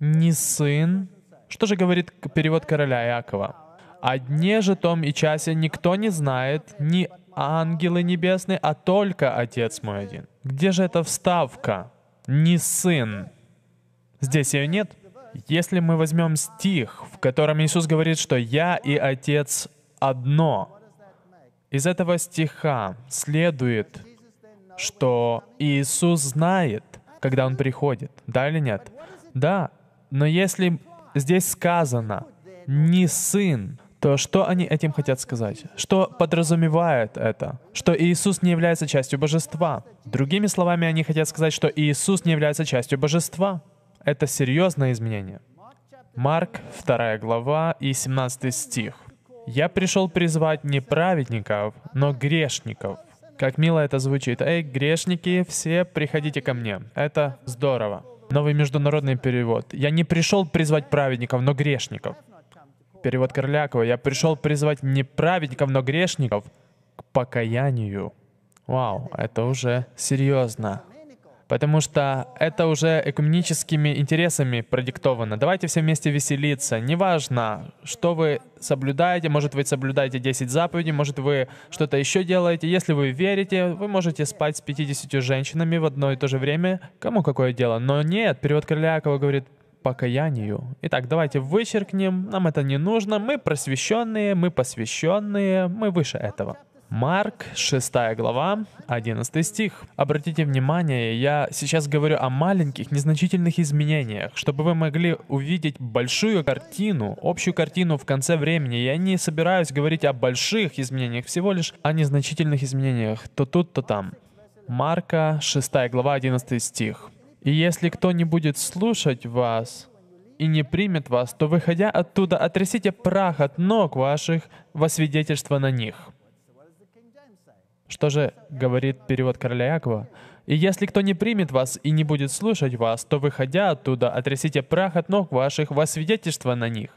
Не сын? Что же говорит перевод короля Иакова? О дне же том и часе никто не знает, ни ангелы небесные, а только Отец мой один. Где же эта вставка? Не сын. Здесь ее нет. Если мы возьмем стих, в котором Иисус говорит, что «Я и Отец одно», из этого стиха следует, что Иисус знает, когда Он приходит. Да или нет? Да. Но если здесь сказано «не сын», то что они этим хотят сказать? Что подразумевает это? Что Иисус не является частью божества. Другими словами, они хотят сказать, что Иисус не является частью божества. Это серьезное изменение. Марк, 2 глава и 17 стих. «Я пришел призвать не праведников, но грешников». Как мило это звучит. «Эй, грешники, все приходите ко мне». Это здорово. Новый международный перевод. «Я не пришел призвать праведников, но грешников». Перевод Корлякова. Я пришел призвать не праведников, но грешников к покаянию. Вау, это уже серьезно. Потому что это уже экономическими интересами продиктовано. Давайте все вместе веселиться. Неважно, что вы соблюдаете. Может, вы соблюдаете 10 заповедей, может, вы что-то еще делаете. Если вы верите, вы можете спать с 50 женщинами в одно и то же время. Кому какое дело? Но нет, перевод Крылякова говорит, покаянию. Итак, давайте вычеркнем, нам это не нужно. Мы просвещенные, мы посвященные, мы выше этого. Марк, 6 глава, 11 стих. Обратите внимание, я сейчас говорю о маленьких, незначительных изменениях, чтобы вы могли увидеть большую картину, общую картину в конце времени. Я не собираюсь говорить о больших изменениях, всего лишь о незначительных изменениях, то тут, то там. Марка, 6 глава, 11 стих. И если кто не будет слушать вас и не примет вас, то, выходя оттуда, отрясите прах от ног ваших во свидетельство на них». Что же говорит перевод короля Якова? «И если кто не примет вас и не будет слушать вас, то, выходя оттуда, отрясите прах от ног ваших во свидетельство на них.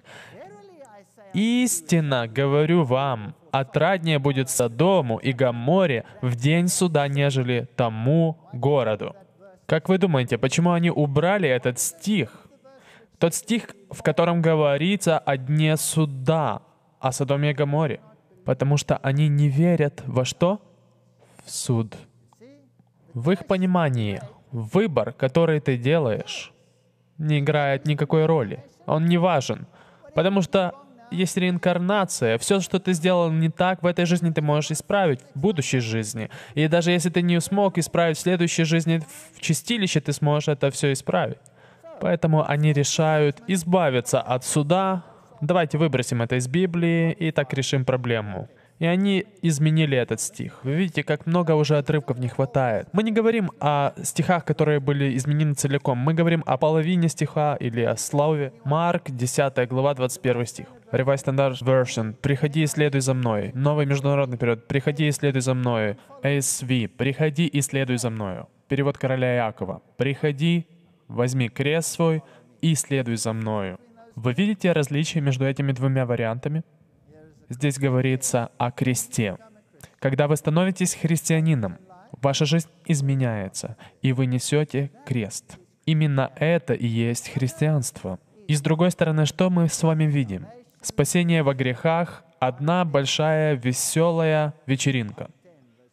Истинно говорю вам, отраднее будет Содому и Гаморе в день суда, нежели тому городу». Как вы думаете, почему они убрали этот стих? Тот стих, в котором говорится о дне суда, о Содоме и Гаморе. Потому что они не верят во что? В суд. В их понимании выбор, который ты делаешь, не играет никакой роли. Он не важен. Потому что есть реинкарнация. Все, что ты сделал не так, в этой жизни ты можешь исправить, в будущей жизни. И даже если ты не смог исправить в следующей жизни в чистилище, ты сможешь это все исправить. Поэтому они решают избавиться от суда. Давайте выбросим это из Библии и так решим проблему. И они изменили этот стих. Вы видите, как много уже отрывков не хватает. Мы не говорим о стихах, которые были изменены целиком. Мы говорим о половине стиха или о слове. Марк, 10 глава, 21 стих. Revised Standard Version. Приходи и следуй за мной. Новый международный период. Приходи и следуй за мной. ASV. Приходи и следуй за мною. Перевод короля Якова. Приходи, возьми крест свой и следуй за мною. Вы видите различие между этими двумя вариантами? Здесь говорится о кресте. Когда вы становитесь христианином, ваша жизнь изменяется, и вы несете крест. Именно это и есть христианство. И с другой стороны, что мы с вами видим? Спасение во грехах — одна большая веселая вечеринка.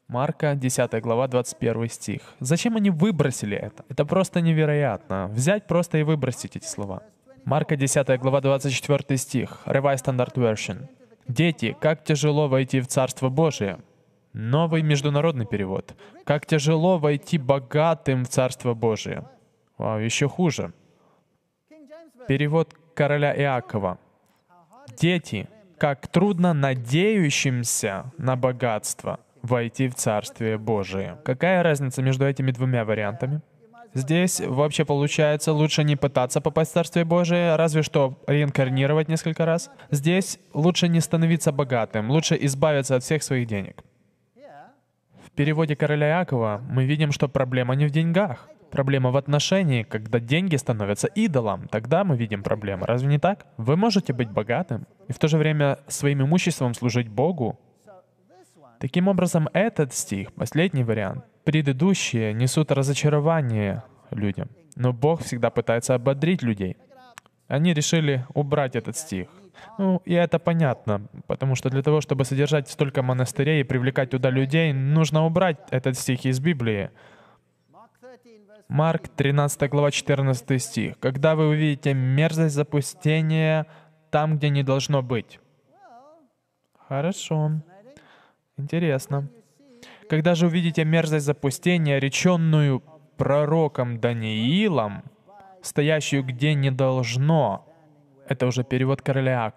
Марка, 10 глава, 21 стих. Зачем они выбросили это? Это просто невероятно. Взять просто и выбросить эти слова. Марка, 10 глава, 24 стих. Revised Standard Version. Дети, как тяжело войти в Царство Божие. Новый международный перевод. Как тяжело войти богатым в Царство Божие. О, еще хуже. Перевод короля Иакова. Дети, как трудно надеющимся на богатство войти в Царствие Божие. Какая разница между этими двумя вариантами? Здесь вообще получается лучше не пытаться попасть в Царствие Божие, разве что реинкарнировать несколько раз. Здесь лучше не становиться богатым, лучше избавиться от всех своих денег. В переводе короля Якова мы видим, что проблема не в деньгах. Проблема в отношении, когда деньги становятся идолом. Тогда мы видим проблему. Разве не так? Вы можете быть богатым и в то же время своим имуществом служить Богу. Таким образом, этот стих, последний вариант, предыдущие несут разочарование людям. Но Бог всегда пытается ободрить людей. Они решили убрать этот стих. Ну, и это понятно, потому что для того, чтобы содержать столько монастырей и привлекать туда людей, нужно убрать этот стих из Библии. Марк 13 глава 14 стих. «Когда вы увидите мерзость запустения там, где не должно быть». Хорошо. Интересно. Когда же увидите мерзость запустения, реченную пророком Даниилом, стоящую где не должно, это уже перевод короля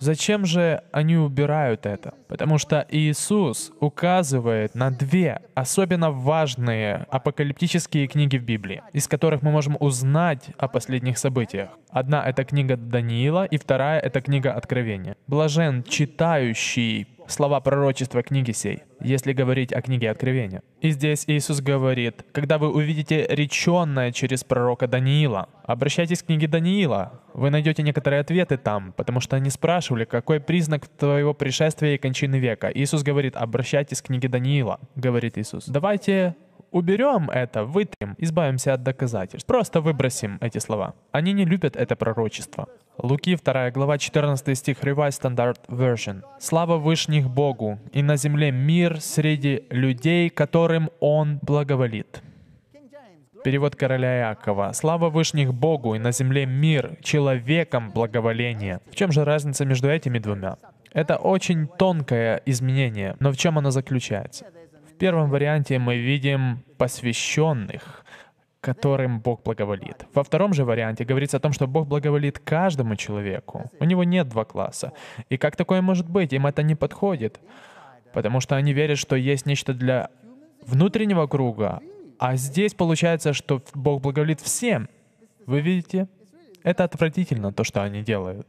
Зачем же они убирают это? Потому что Иисус указывает на две особенно важные апокалиптические книги в Библии, из которых мы можем узнать о последних событиях. Одна — это книга Даниила, и вторая — это книга Откровения. Блажен читающий слова пророчества книги сей, если говорить о книге Откровения. И здесь Иисус говорит, когда вы увидите реченное через пророка Даниила, обращайтесь к книге Даниила, вы найдете некоторые ответы там, потому что они спрашивали, какой признак твоего пришествия и кончины века. Иисус говорит, обращайтесь к книге Даниила, говорит Иисус. Давайте уберем это, вытрем, избавимся от доказательств. Просто выбросим эти слова. Они не любят это пророчество. Луки 2 глава 14 стих Revised Standard Version. «Слава Вышних Богу, и на земле мир среди людей, которым Он благоволит». Перевод короля Иакова. «Слава Вышних Богу, и на земле мир, человеком благоволение». В чем же разница между этими двумя? Это очень тонкое изменение, но в чем оно заключается? В первом варианте мы видим посвященных, которым Бог благоволит. Во втором же варианте говорится о том, что Бог благоволит каждому человеку. У него нет два класса. И как такое может быть? Им это не подходит. Потому что они верят, что есть нечто для внутреннего круга. А здесь получается, что Бог благоволит всем. Вы видите? Это отвратительно, то, что они делают.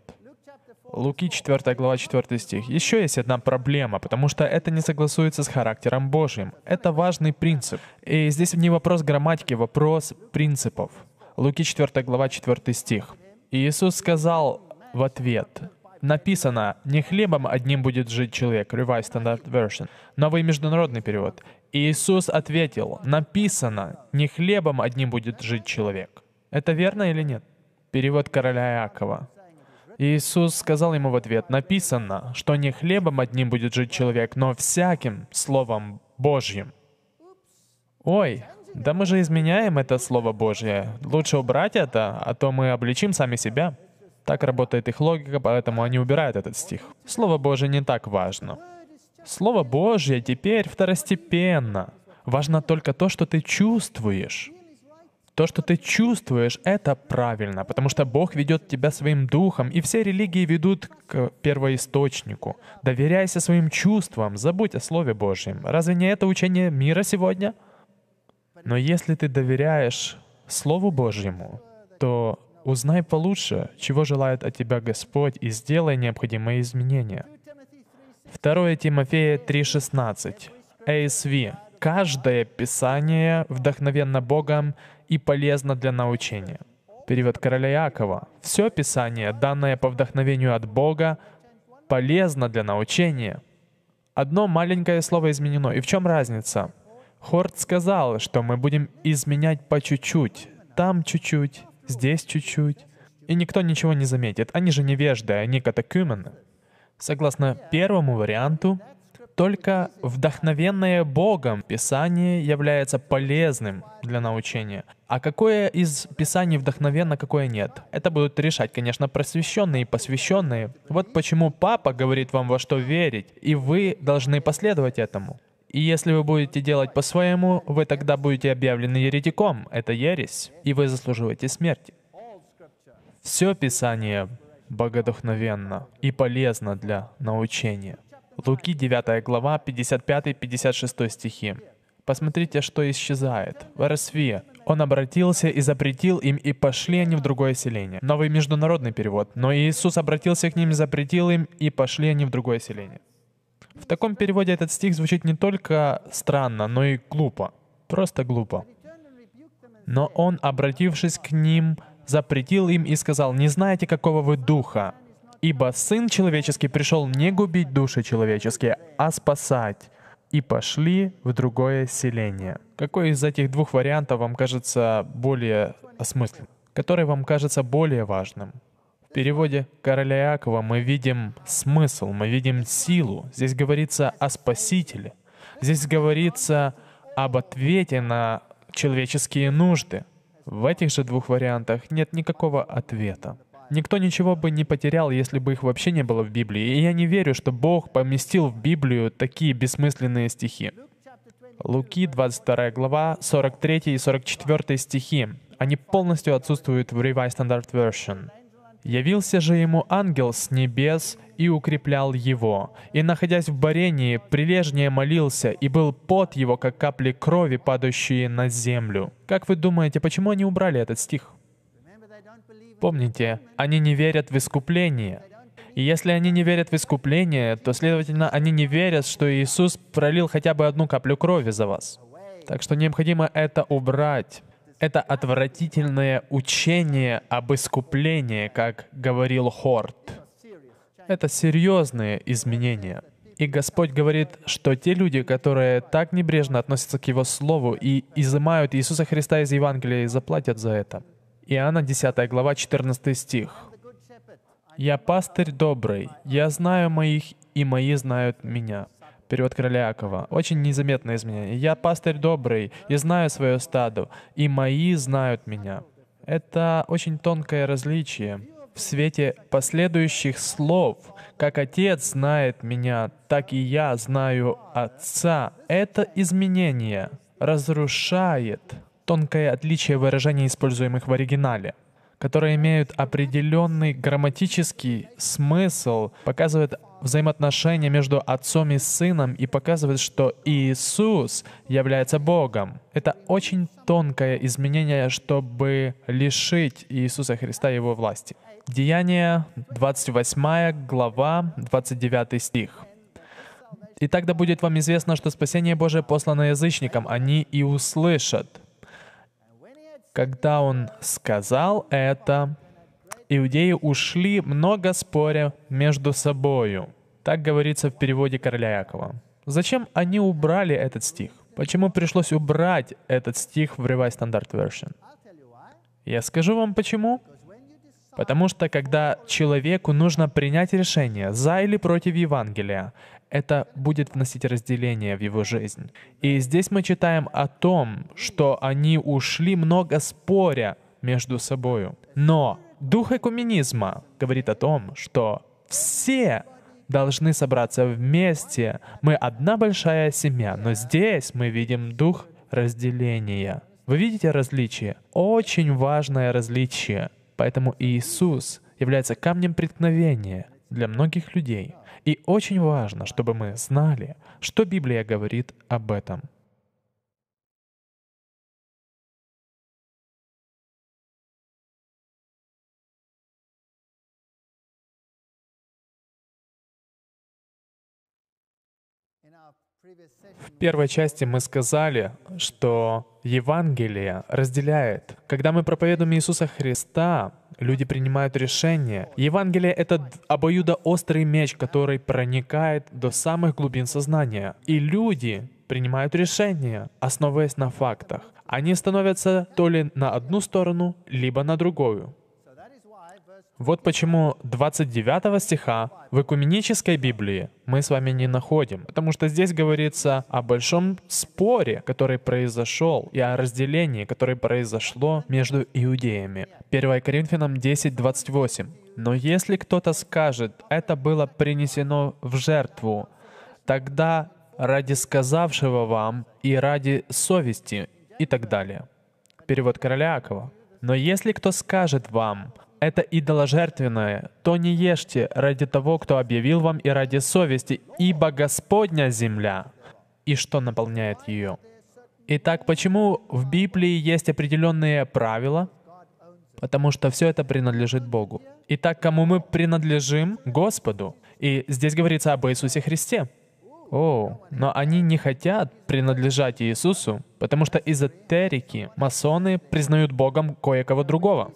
Луки 4 глава 4 стих. Еще есть одна проблема, потому что это не согласуется с характером Божьим. Это важный принцип. И здесь не вопрос грамматики, вопрос принципов. Луки 4 глава 4 стих. Иисус сказал в ответ, написано, не хлебом одним будет жить человек, Revised Standard Version, новый международный перевод. Иисус ответил, написано, не хлебом одним будет жить человек. Это верно или нет? Перевод короля Иакова. Иисус сказал ему в ответ, «Написано, что не хлебом одним будет жить человек, но всяким Словом Божьим». Ой, да мы же изменяем это Слово Божье. Лучше убрать это, а то мы обличим сами себя. Так работает их логика, поэтому они убирают этот стих. Слово Божье не так важно. Слово Божье теперь второстепенно. Важно только то, что ты чувствуешь. То, что ты чувствуешь, это правильно, потому что Бог ведет тебя своим духом, и все религии ведут к первоисточнику. Доверяйся своим чувствам, забудь о Слове Божьем. Разве не это учение мира сегодня? Но если ты доверяешь Слову Божьему, то узнай получше, чего желает от тебя Господь, и сделай необходимые изменения. 2 Тимофея 3,16. ASV. Каждое Писание, вдохновенно Богом, и полезно для научения. Перевод короля Якова. Все Писание, данное по вдохновению от Бога, полезно для научения. Одно маленькое слово изменено. И в чем разница? Хорт сказал, что мы будем изменять по чуть-чуть. Там чуть-чуть, здесь чуть-чуть. И никто ничего не заметит. Они же невежды, они катакюмены. Согласно первому варианту, только вдохновенное Богом Писание является полезным для научения. А какое из Писаний вдохновенно, какое нет? Это будут решать, конечно, просвещенные и посвященные. Вот почему Папа говорит вам, во что верить, и вы должны последовать этому. И если вы будете делать по-своему, вы тогда будете объявлены еретиком. Это ересь. И вы заслуживаете смерти. Все Писание богодухновенно и полезно для научения. Луки 9 глава 55-56 стихи. Посмотрите, что исчезает. В Росве он обратился и запретил им, и пошли они в другое селение. Новый международный перевод. Но Иисус обратился к ним и запретил им, и пошли они в другое селение. В таком переводе этот стих звучит не только странно, но и глупо. Просто глупо. Но он, обратившись к ним, запретил им и сказал, «Не знаете, какого вы духа, Ибо Сын Человеческий пришел не губить души человеческие, а спасать. И пошли в другое селение. Какой из этих двух вариантов вам кажется более осмысленным, Который вам кажется более важным? В переводе короля Иакова мы видим смысл, мы видим силу. Здесь говорится о Спасителе. Здесь говорится об ответе на человеческие нужды. В этих же двух вариантах нет никакого ответа. Никто ничего бы не потерял, если бы их вообще не было в Библии. И я не верю, что Бог поместил в Библию такие бессмысленные стихи. Луки, 22 глава, 43 и 44 стихи. Они полностью отсутствуют в Revised Standard Version. «Явился же ему ангел с небес и укреплял его. И, находясь в барении, прилежнее молился, и был пот его, как капли крови, падающие на землю». Как вы думаете, почему они убрали этот стих? Помните, они не верят в искупление. И если они не верят в искупление, то, следовательно, они не верят, что Иисус пролил хотя бы одну каплю крови за вас. Так что необходимо это убрать. Это отвратительное учение об искуплении, как говорил Хорт. Это серьезные изменения. И Господь говорит, что те люди, которые так небрежно относятся к Его Слову и изымают Иисуса Христа из Евангелия, и заплатят за это. Иоанна 10 глава 14 стих. «Я пастырь добрый, я знаю моих, и мои знают меня». Перевод короля Якова. Очень незаметное изменение. «Я пастырь добрый, и знаю свое стадо, и мои знают меня». Это очень тонкое различие в свете последующих слов, как Отец знает меня, так и я знаю Отца. Это изменение разрушает тонкое отличие выражений, используемых в оригинале, которые имеют определенный грамматический смысл, показывает взаимоотношения между отцом и сыном и показывает, что Иисус является Богом. Это очень тонкое изменение, чтобы лишить Иисуса Христа его власти. Деяние, 28 глава, 29 стих. «И тогда будет вам известно, что спасение Божие послано язычникам, они и услышат». Когда он сказал это, иудеи ушли, много споря между собою. Так говорится в переводе короля Якова. Зачем они убрали этот стих? Почему пришлось убрать этот стих в Revised Standard Version? Я скажу вам почему. Потому что когда человеку нужно принять решение за или против Евангелия, это будет вносить разделение в его жизнь. И здесь мы читаем о том, что они ушли много споря между собою. Но дух экуменизма говорит о том, что все должны собраться вместе. Мы одна большая семья, но здесь мы видим дух разделения. Вы видите различие? Очень важное различие. Поэтому Иисус является камнем преткновения для многих людей. И очень важно, чтобы мы знали, что Библия говорит об этом. В первой части мы сказали, что Евангелие разделяет. Когда мы проповедуем Иисуса Христа, люди принимают решение. Евангелие — это обоюдоострый меч, который проникает до самых глубин сознания. И люди принимают решение, основываясь на фактах. Они становятся то ли на одну сторону, либо на другую. Вот почему 29 стиха в Экуменической Библии мы с вами не находим, потому что здесь говорится о большом споре, который произошел, и о разделении, которое произошло между иудеями. 1 Коринфянам 10, 28. «Но если кто-то скажет, это было принесено в жертву, тогда ради сказавшего вам и ради совести» и так далее. Перевод короля Акова. «Но если кто скажет вам, это идоложертвенное, то не ешьте ради того, кто объявил вам, и ради совести, ибо Господня земля, и что наполняет ее». Итак, почему в Библии есть определенные правила? Потому что все это принадлежит Богу. Итак, кому мы принадлежим? Господу. И здесь говорится об Иисусе Христе. О, но они не хотят принадлежать Иисусу, потому что эзотерики, масоны признают Богом кое-кого другого.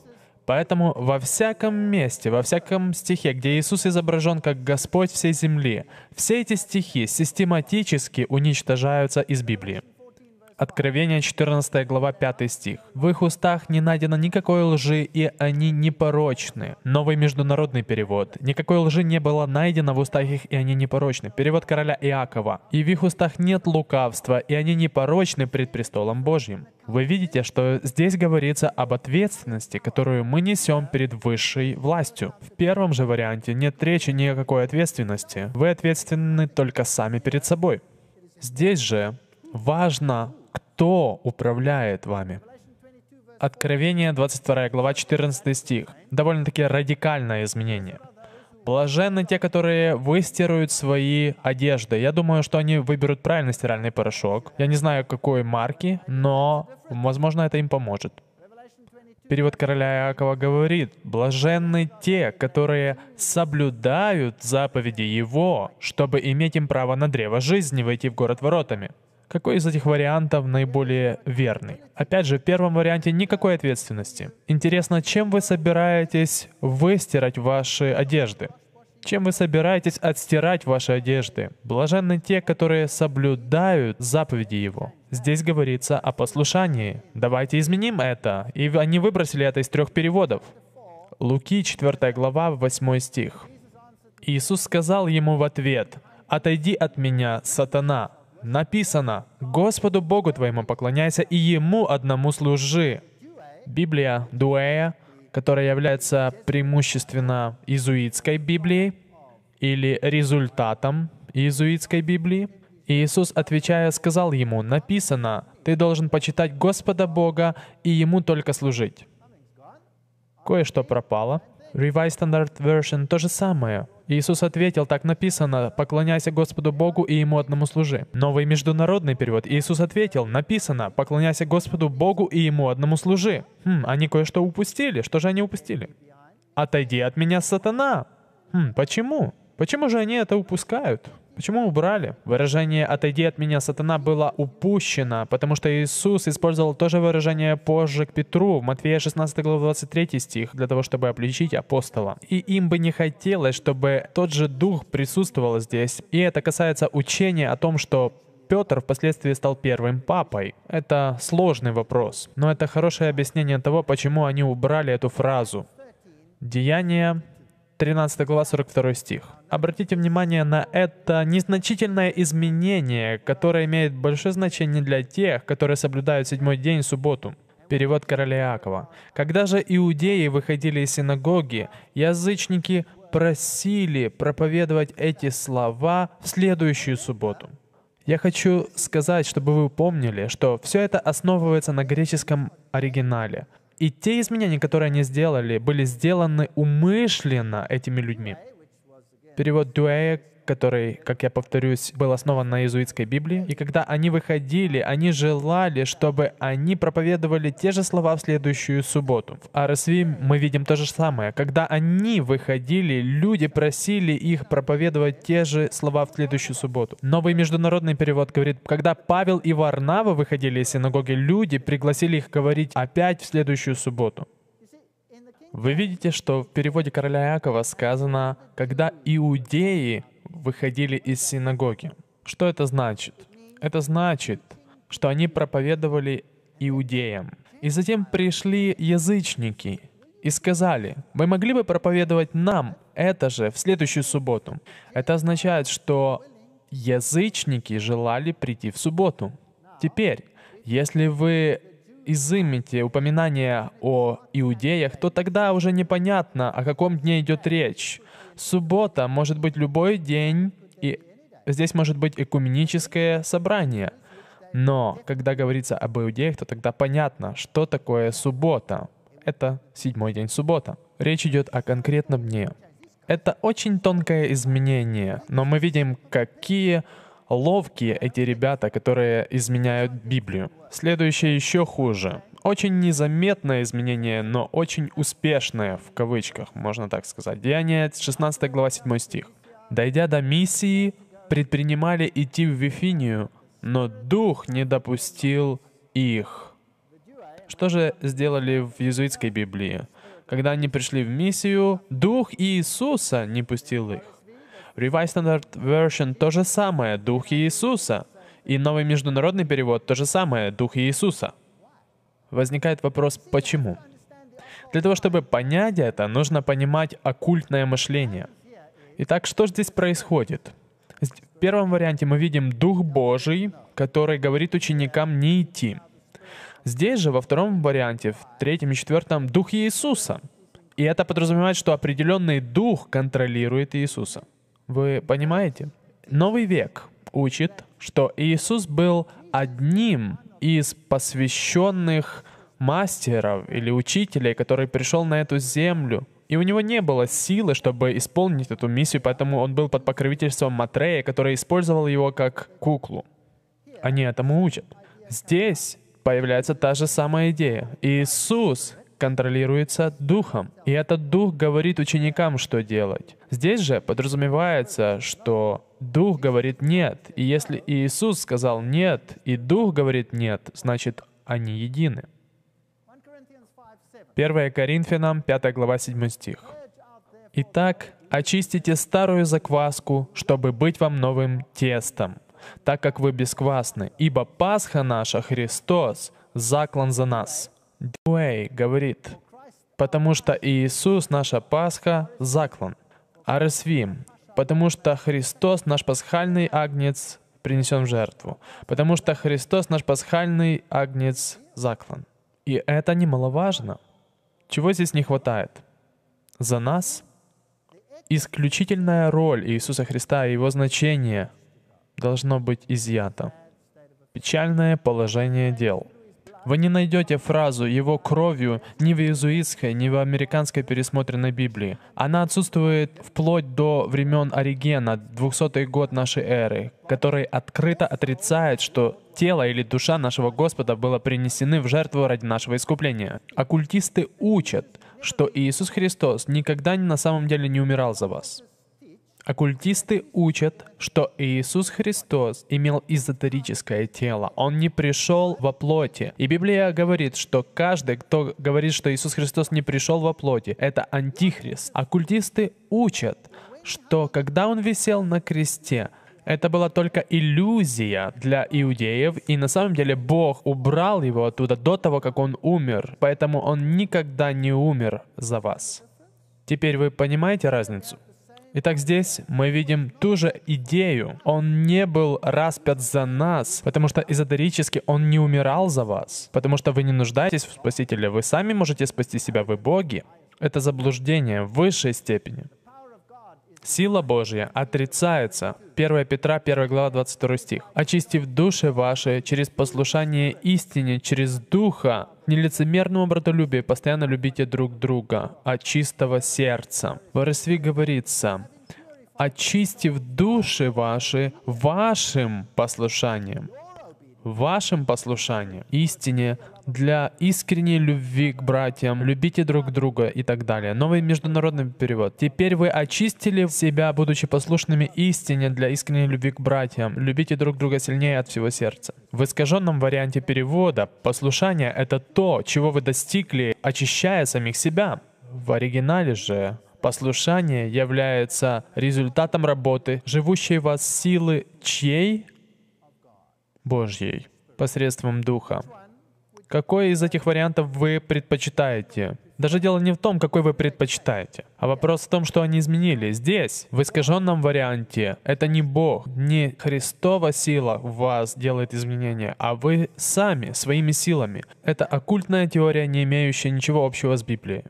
Поэтому во всяком месте, во всяком стихе, где Иисус изображен как Господь всей земли, все эти стихи систематически уничтожаются из Библии. Откровение 14 глава 5 стих. «В их устах не найдено никакой лжи, и они непорочны». Новый международный перевод. «Никакой лжи не было найдено в устах их, и они непорочны». Перевод короля Иакова. «И в их устах нет лукавства, и они непорочны пред престолом Божьим». Вы видите, что здесь говорится об ответственности, которую мы несем перед высшей властью. В первом же варианте нет речи ни о какой ответственности. Вы ответственны только сами перед собой. Здесь же важно кто управляет вами. Откровение, 22 глава, 14 стих. Довольно-таки радикальное изменение. Блаженны те, которые выстируют свои одежды. Я думаю, что они выберут правильный стиральный порошок. Я не знаю, какой марки, но, возможно, это им поможет. Перевод короля Иакова говорит, «Блаженны те, которые соблюдают заповеди Его, чтобы иметь им право на древо жизни, войти в город воротами». Какой из этих вариантов наиболее верный? Опять же, в первом варианте никакой ответственности. Интересно, чем вы собираетесь выстирать ваши одежды? Чем вы собираетесь отстирать ваши одежды? Блаженны те, которые соблюдают заповеди Его. Здесь говорится о послушании. Давайте изменим это. И они выбросили это из трех переводов. Луки 4 глава 8 стих. Иисус сказал ему в ответ, «Отойди от меня, сатана, написано, «Господу Богу твоему поклоняйся и Ему одному служи». Библия Дуэя, которая является преимущественно изуитской Библией или результатом изуитской Библии, Иисус, отвечая, сказал ему, «Написано, ты должен почитать Господа Бога и Ему только служить». Кое-что пропало — Revised Standard Version — то же самое. Иисус ответил, так написано, «Поклоняйся Господу Богу и Ему одному служи». Новый международный перевод. Иисус ответил, написано, «Поклоняйся Господу Богу и Ему одному служи». Хм, они кое-что упустили. Что же они упустили? «Отойди от меня, сатана!» Хм, почему? Почему же они это упускают? Почему убрали? Выражение «отойди от меня, сатана» было упущено, потому что Иисус использовал то же выражение позже к Петру, в Матфея 16 глава 23 стих, для того, чтобы обличить апостола. И им бы не хотелось, чтобы тот же дух присутствовал здесь. И это касается учения о том, что Петр впоследствии стал первым папой? Это сложный вопрос, но это хорошее объяснение того, почему они убрали эту фразу. Деяние 13 глава 42 стих. Обратите внимание на это незначительное изменение, которое имеет большое значение для тех, которые соблюдают седьмой день субботу. Перевод короля Иакова. «Когда же иудеи выходили из синагоги, язычники просили проповедовать эти слова в следующую субботу». Я хочу сказать, чтобы вы помнили, что все это основывается на греческом оригинале. И те изменения, которые они сделали, были сделаны умышленно этими людьми. Перевод Дуэя, который, как я повторюсь, был основан на иезуитской Библии. И когда они выходили, они желали, чтобы они проповедовали те же слова в следующую субботу. В РСВ мы видим то же самое. Когда они выходили, люди просили их проповедовать те же слова в следующую субботу. Новый международный перевод говорит, когда Павел и Варнава выходили из синагоги, люди пригласили их говорить опять в следующую субботу. Вы видите, что в переводе короля Якова сказано, когда иудеи выходили из синагоги. Что это значит? Это значит, что они проповедовали иудеям. И затем пришли язычники и сказали, вы могли бы проповедовать нам это же в следующую субботу. Это означает, что язычники желали прийти в субботу. Теперь, если вы изымете упоминание о иудеях, то тогда уже непонятно, о каком дне идет речь. Суббота может быть любой день, и здесь может быть экуменическое собрание. Но когда говорится об иудеях, то тогда понятно, что такое суббота. Это седьмой день суббота. Речь идет о конкретном дне. Это очень тонкое изменение, но мы видим, какие ловкие эти ребята, которые изменяют Библию. Следующее еще хуже. Очень незаметное изменение, но очень успешное, в кавычках, можно так сказать. Деяние 16 глава 7 стих. «Дойдя до миссии, предпринимали идти в Вифинию, но Дух не допустил их». Что же сделали в иезуитской Библии? Когда они пришли в миссию, Дух Иисуса не пустил их. Revised Standard Version — то же самое, Дух Иисуса. И новый международный перевод — то же самое, Дух Иисуса. Возникает вопрос, почему? Для того, чтобы понять это, нужно понимать оккультное мышление. Итак, что же здесь происходит? В первом варианте мы видим Дух Божий, который говорит ученикам не идти. Здесь же, во втором варианте, в третьем и четвертом, Дух Иисуса. И это подразумевает, что определенный Дух контролирует Иисуса. Вы понимаете? Новый век учит, что Иисус был одним из посвященных мастеров или учителей, который пришел на эту землю. И у него не было силы, чтобы исполнить эту миссию, поэтому он был под покровительством Матрея, который использовал его как куклу. Они этому учат. Здесь появляется та же самая идея. Иисус контролируется Духом. И этот Дух говорит ученикам, что делать. Здесь же подразумевается, что Дух говорит «нет». И если Иисус сказал «нет», и Дух говорит «нет», значит, они едины. 1 Коринфянам 5 глава 7 стих. «Итак, очистите старую закваску, чтобы быть вам новым тестом, так как вы бесквасны, ибо Пасха наша, Христос, заклан за нас». Дуэй говорит, потому что Иисус — наша Пасха, заклан. арсвим, потому что Христос — наш пасхальный агнец, принесен в жертву. Потому что Христос — наш пасхальный агнец, заклан. И это немаловажно. Чего здесь не хватает? За нас исключительная роль Иисуса Христа и его значение должно быть изъято. Печальное положение дел — вы не найдете фразу «его кровью» ни в иезуитской, ни в американской пересмотренной Библии. Она отсутствует вплоть до времен Оригена, 200 год нашей эры, который открыто отрицает, что тело или душа нашего Господа было принесены в жертву ради нашего искупления. Оккультисты учат, что Иисус Христос никогда на самом деле не умирал за вас. Оккультисты учат, что Иисус Христос имел эзотерическое тело. Он не пришел во плоти. И Библия говорит, что каждый, кто говорит, что Иисус Христос не пришел во плоти, это антихрист. Оккультисты учат, что когда он висел на кресте, это была только иллюзия для иудеев, и на самом деле Бог убрал его оттуда до того, как он умер, поэтому он никогда не умер за вас. Теперь вы понимаете разницу? Итак, здесь мы видим ту же идею. Он не был распят за нас, потому что эзотерически он не умирал за вас, потому что вы не нуждаетесь в Спасителе, вы сами можете спасти себя, вы боги. Это заблуждение в высшей степени. Сила Божья отрицается. 1 Петра, 1 глава, 22 стих. «Очистив души ваши через послушание истине, через Духа, нелицемерному братолюбию, постоянно любите друг друга от а чистого сердца». В РСВ говорится, «Очистив души ваши вашим послушанием» вашим послушанием, истине, для искренней любви к братьям, любите друг друга и так далее. Новый международный перевод. Теперь вы очистили себя, будучи послушными истине для искренней любви к братьям. Любите друг друга сильнее от всего сердца. В искаженном варианте перевода послушание — это то, чего вы достигли, очищая самих себя. В оригинале же послушание является результатом работы, живущей в вас силы, чьей Божьей посредством Духа. Какой из этих вариантов вы предпочитаете? Даже дело не в том, какой вы предпочитаете, а вопрос в том, что они изменили. Здесь, в искаженном варианте, это не Бог, не Христова сила в вас делает изменения, а вы сами, своими силами. Это оккультная теория, не имеющая ничего общего с Библией.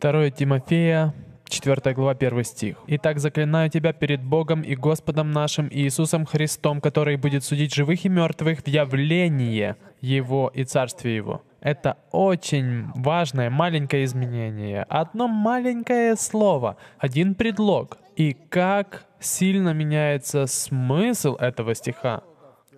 2 Тимофея 4 глава, 1 стих. «Итак, заклинаю тебя перед Богом и Господом нашим Иисусом Христом, который будет судить живых и мертвых в явлении Его и царствие Его». Это очень важное маленькое изменение. Одно маленькое слово, один предлог. И как сильно меняется смысл этого стиха.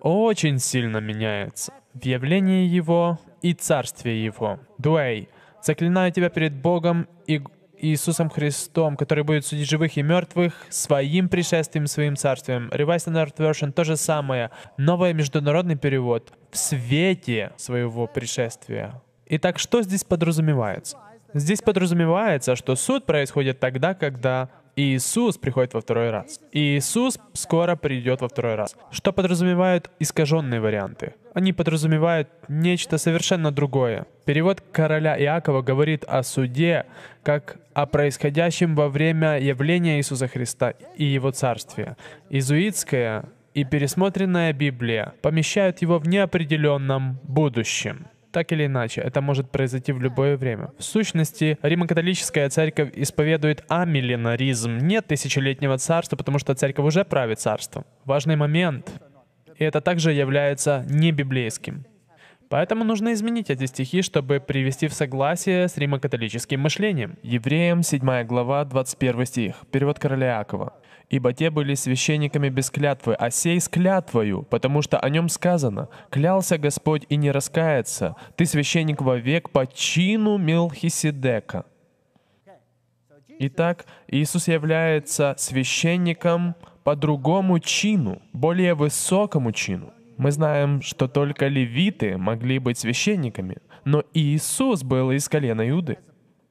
Очень сильно меняется. В явлении Его и царствие Его. Дуэй, заклинаю тебя перед Богом и Иисусом Христом, который будет судить живых и мертвых своим пришествием, своим царствием. Revised Standard Version то же самое. Новый международный перевод. В свете своего пришествия. Итак, что здесь подразумевается? Здесь подразумевается, что суд происходит тогда, когда Иисус приходит во второй раз. Иисус скоро придет во второй раз. Что подразумевают искаженные варианты? Они подразумевают нечто совершенно другое. Перевод короля Иакова говорит о суде как о происходящем во время явления Иисуса Христа и Его Царствия. Изуитская и пересмотренная Библия помещают его в неопределенном будущем так или иначе, это может произойти в любое время. В сущности, Римо-католическая церковь исповедует амиллинаризм, нет тысячелетнего царства, потому что церковь уже правит царством. Важный момент. И это также является небиблейским. Поэтому нужно изменить эти стихи, чтобы привести в согласие с римокатолическим мышлением. Евреям 7 глава 21 стих. Перевод короля Иакова. «Ибо те были священниками без клятвы, а сей с клятвою, потому что о нем сказано, «Клялся Господь и не раскается, ты священник вовек по чину Мелхиседека». Итак, Иисус является священником по другому чину, более высокому чину. Мы знаем, что только левиты могли быть священниками, но Иисус был из колена Иуды.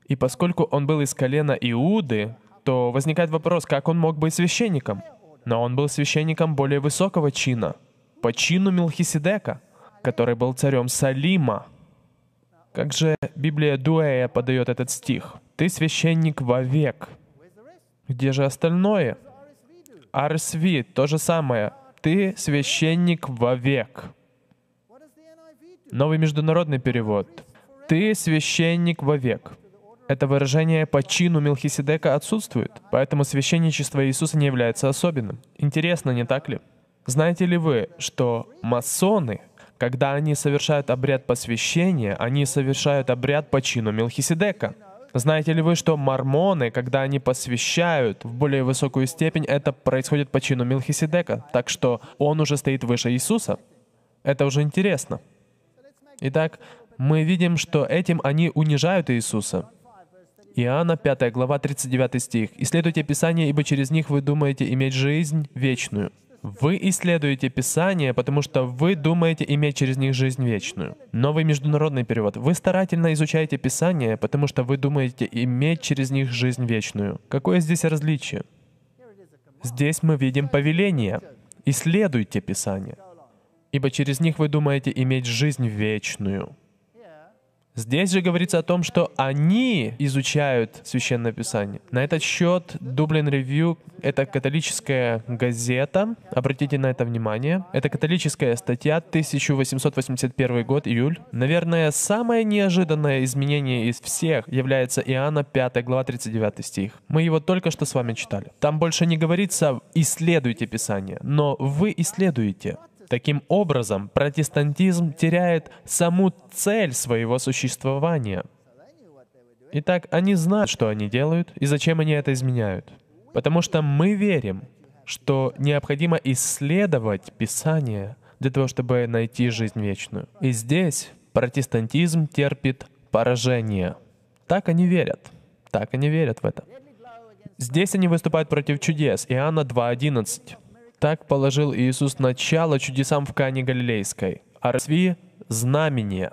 И поскольку он был из колена Иуды, то возникает вопрос, как он мог быть священником? Но он был священником более высокого чина, по чину Милхиседека, который был царем Салима. Как же Библия Дуэя подает этот стих? «Ты священник вовек». Где же остальное? Арсви, то же самое ты священник вовек. Новый международный перевод. Ты священник вовек. Это выражение по чину Милхиседека отсутствует, поэтому священничество Иисуса не является особенным. Интересно, не так ли? Знаете ли вы, что масоны, когда они совершают обряд посвящения, они совершают обряд по чину Милхиседека? Знаете ли вы, что мормоны, когда они посвящают в более высокую степень, это происходит по чину Милхиседека, так что он уже стоит выше Иисуса. Это уже интересно. Итак, мы видим, что этим они унижают Иисуса. Иоанна 5 глава 39 стих. «Исследуйте Писание, ибо через них вы думаете иметь жизнь вечную». Вы исследуете Писание, потому что вы думаете иметь через них жизнь вечную. Новый международный перевод. Вы старательно изучаете Писание, потому что вы думаете иметь через них жизнь вечную. Какое здесь различие? Здесь мы видим повеление. Исследуйте Писание. Ибо через них вы думаете иметь жизнь вечную. Здесь же говорится о том, что они изучают Священное Писание. На этот счет Дублин Ревью — это католическая газета, обратите на это внимание. Это католическая статья, 1881 год, июль. Наверное, самое неожиданное изменение из всех является Иоанна 5 глава 39 стих. Мы его только что с вами читали. Там больше не говорится «исследуйте Писание», но «вы исследуете». Таким образом, протестантизм теряет саму цель своего существования. Итак, они знают, что они делают и зачем они это изменяют. Потому что мы верим, что необходимо исследовать Писание для того, чтобы найти жизнь вечную. И здесь протестантизм терпит поражение. Так они верят. Так они верят в это. Здесь они выступают против чудес. Иоанна 2.11. Так положил Иисус начало чудесам в Кане Галилейской, а разве знамения?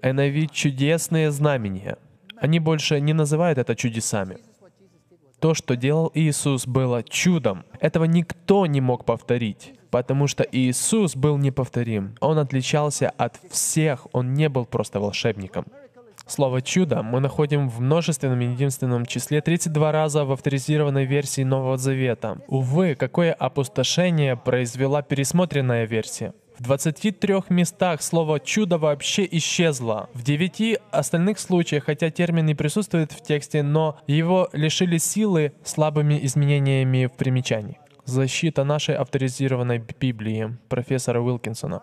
Энови чудесные знамения. Они больше не называют это чудесами. То, что делал Иисус, было чудом. Этого никто не мог повторить, потому что Иисус был неповторим. Он отличался от всех, он не был просто волшебником. Слово «чудо» мы находим в множественном и единственном числе 32 раза в авторизированной версии Нового Завета. Увы, какое опустошение произвела пересмотренная версия. В 23 местах слово «чудо» вообще исчезло. В 9 остальных случаях, хотя термин и присутствует в тексте, но его лишили силы слабыми изменениями в примечании. Защита нашей авторизированной Библии профессора Уилкинсона.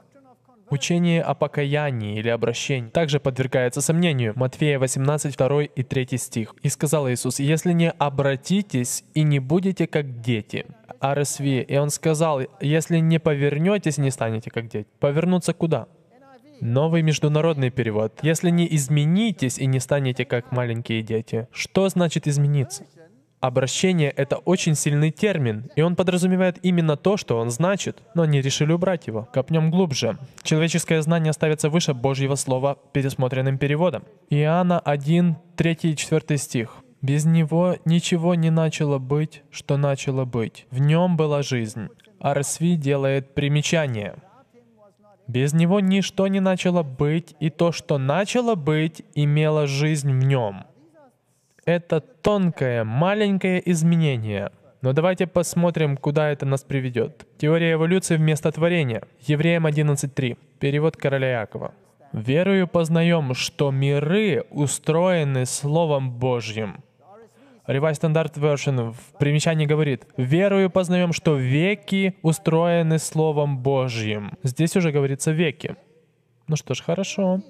Учение о покаянии или обращении также подвергается сомнению. Матфея 18, 2 и 3 стих. «И сказал Иисус, если не обратитесь и не будете как дети». А РСВ. И он сказал, если не повернетесь, не станете как дети. Повернуться куда? Новый международный перевод. Если не изменитесь и не станете как маленькие дети. Что значит измениться? Обращение — это очень сильный термин, и он подразумевает именно то, что он значит, но они решили убрать его. Копнем глубже. Человеческое знание ставится выше Божьего Слова пересмотренным переводом. Иоанна 1, 3 и 4 стих. «Без него ничего не начало быть, что начало быть. В нем была жизнь». Арсви делает примечание. «Без него ничто не начало быть, и то, что начало быть, имело жизнь в нем» это тонкое, маленькое изменение. Но давайте посмотрим, куда это нас приведет. Теория эволюции вместо творения. Евреям 11.3. Перевод короля Якова. Верою познаем, что миры устроены Словом Божьим. Revised Standard Version в примечании говорит, «Верою познаем, что веки устроены Словом Божьим». Здесь уже говорится «веки». Ну что ж, хорошо.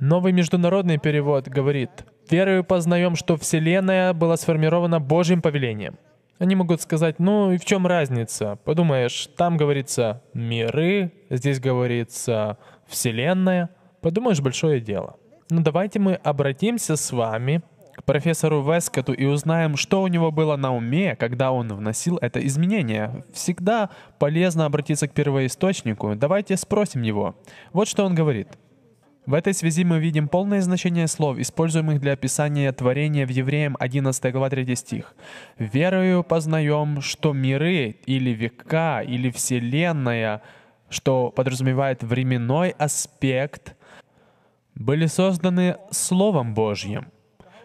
Новый международный перевод говорит, верою познаем, что Вселенная была сформирована Божьим повелением. Они могут сказать, ну и в чем разница? Подумаешь, там говорится миры, здесь говорится Вселенная. Подумаешь, большое дело. Но ну, давайте мы обратимся с вами к профессору Вескоту и узнаем, что у него было на уме, когда он вносил это изменение. Всегда полезно обратиться к первоисточнику. Давайте спросим его. Вот что он говорит. В этой связи мы видим полное значение слов, используемых для описания творения в Евреям 11 глава 3 стих. «Верою познаем, что миры, или века, или вселенная, что подразумевает временной аспект, были созданы Словом Божьим».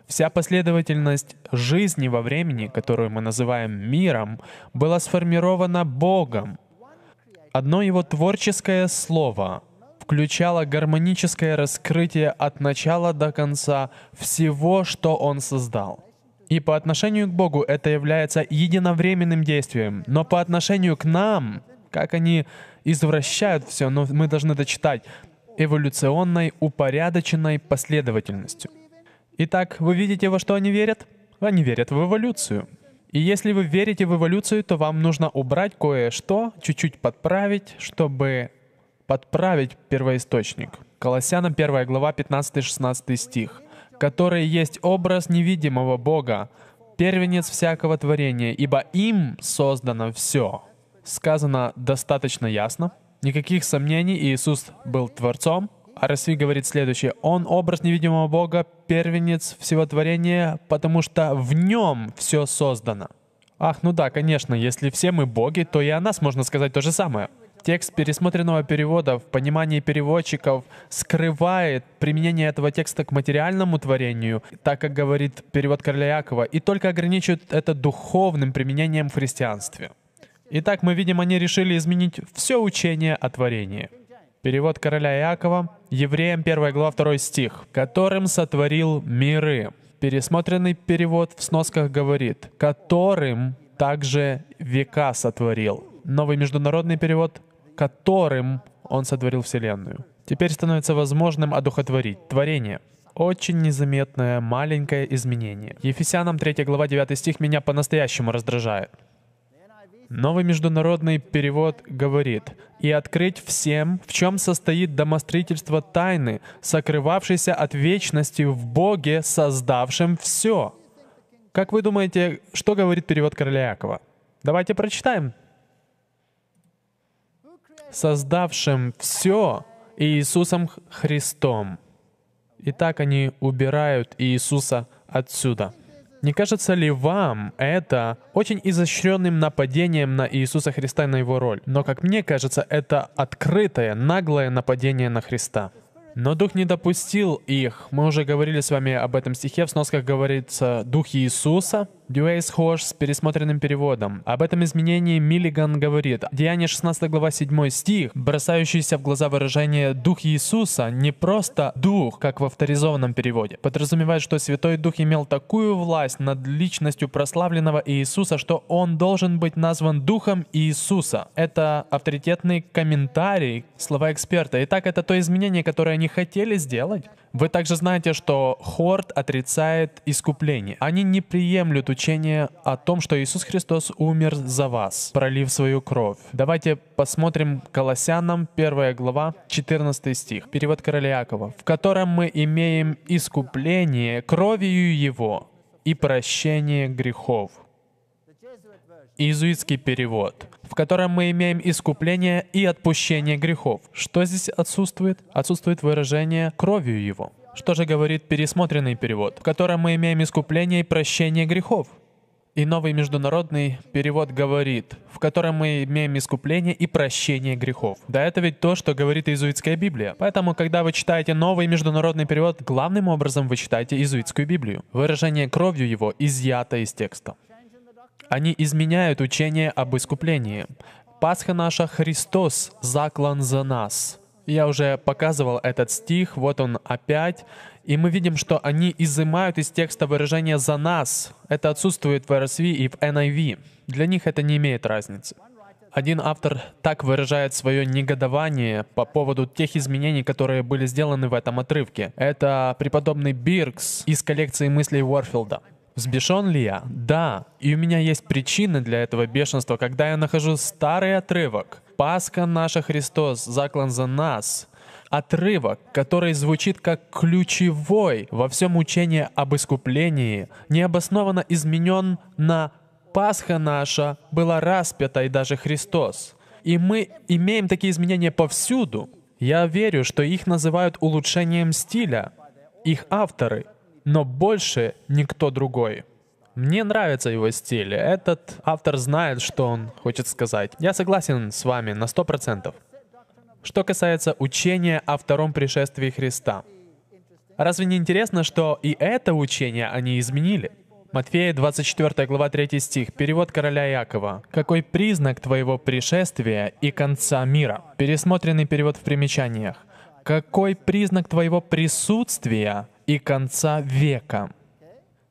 Вся последовательность жизни во времени, которую мы называем миром, была сформирована Богом. Одно его творческое слово — включало гармоническое раскрытие от начала до конца всего, что он создал. И по отношению к Богу это является единовременным действием, но по отношению к нам, как они извращают все, но ну, мы должны это читать, эволюционной, упорядоченной последовательностью. Итак, вы видите, во что они верят? Они верят в эволюцию. И если вы верите в эволюцию, то вам нужно убрать кое-что, чуть-чуть подправить, чтобы подправить первоисточник. Колоссянам 1 глава 15-16 стих, который есть образ невидимого Бога, первенец всякого творения, ибо им создано все. Сказано достаточно ясно. Никаких сомнений, Иисус был Творцом. а Арасви говорит следующее. Он образ невидимого Бога, первенец всего творения, потому что в нем все создано. Ах, ну да, конечно, если все мы боги, то и о нас можно сказать то же самое. Текст пересмотренного перевода в понимании переводчиков скрывает применение этого текста к материальному творению, так как говорит перевод короля Якова, и только ограничивает это духовным применением в христианстве. Итак, мы видим, они решили изменить все учение о творении. Перевод короля Иакова, Евреям 1 глава 2 стих, «Которым сотворил миры». Пересмотренный перевод в сносках говорит, «Которым также века сотворил». Новый международный перевод которым Он сотворил Вселенную. Теперь становится возможным одухотворить творение. Очень незаметное маленькое изменение. Ефесянам 3 глава 9 стих меня по-настоящему раздражает. Новый международный перевод говорит, «И открыть всем, в чем состоит домостроительство тайны, сокрывавшейся от вечности в Боге, создавшем все». Как вы думаете, что говорит перевод короля Якова? Давайте прочитаем создавшим все Иисусом Христом. И так они убирают Иисуса отсюда. Не кажется ли вам это очень изощренным нападением на Иисуса Христа и на его роль? Но, как мне кажется, это открытое, наглое нападение на Христа. Но Дух не допустил их. Мы уже говорили с вами об этом стихе. В сносках говорится «Дух Иисуса», Дюэйс схож с пересмотренным переводом. Об этом изменении Миллиган говорит. Деяние 16 глава 7 стих, бросающийся в глаза выражение «Дух Иисуса» не просто «Дух», как в авторизованном переводе, подразумевает, что Святой Дух имел такую власть над личностью прославленного Иисуса, что он должен быть назван Духом Иисуса. Это авторитетный комментарий, слова эксперта. Итак, это то изменение, которое они хотели сделать. Вы также знаете, что Хорт отрицает искупление. Они не приемлют учение о том, что Иисус Христос умер за вас, пролив свою кровь. Давайте посмотрим Колоссянам 1 глава 14 стих, перевод короля Якова, в котором мы имеем искупление кровью Его и прощение грехов. Иезуитский перевод, в котором мы имеем искупление и отпущение грехов. Что здесь отсутствует? Отсутствует выражение кровью Его. Что же говорит пересмотренный перевод, в котором мы имеем искупление и прощение грехов? И новый международный перевод говорит, в котором мы имеем искупление и прощение грехов. Да это ведь то, что говорит иезуитская Библия. Поэтому, когда вы читаете новый международный перевод, главным образом вы читаете иезуитскую Библию. Выражение кровью его изъято из текста. Они изменяют учение об искуплении. Пасха наша Христос заклан за нас. Я уже показывал этот стих, вот он опять. И мы видим, что они изымают из текста выражение «за нас». Это отсутствует в RSV и в NIV. Для них это не имеет разницы. Один автор так выражает свое негодование по поводу тех изменений, которые были сделаны в этом отрывке. Это преподобный Биркс из коллекции мыслей Уорфилда. Взбешен ли я? Да. И у меня есть причины для этого бешенства, когда я нахожу старый отрывок, Пасха наша Христос заклан за нас. Отрывок, который звучит как ключевой во всем учении об искуплении, необоснованно изменен на «Пасха наша была распята и даже Христос». И мы имеем такие изменения повсюду. Я верю, что их называют улучшением стиля, их авторы, но больше никто другой. Мне нравится его стиль. Этот автор знает, что он хочет сказать. Я согласен с вами на 100%. Что касается учения о втором пришествии Христа. Разве не интересно, что и это учение они изменили? Матфея 24 глава 3 стих, перевод короля Якова. «Какой признак твоего пришествия и конца мира?» Пересмотренный перевод в примечаниях. «Какой признак твоего присутствия и конца века?»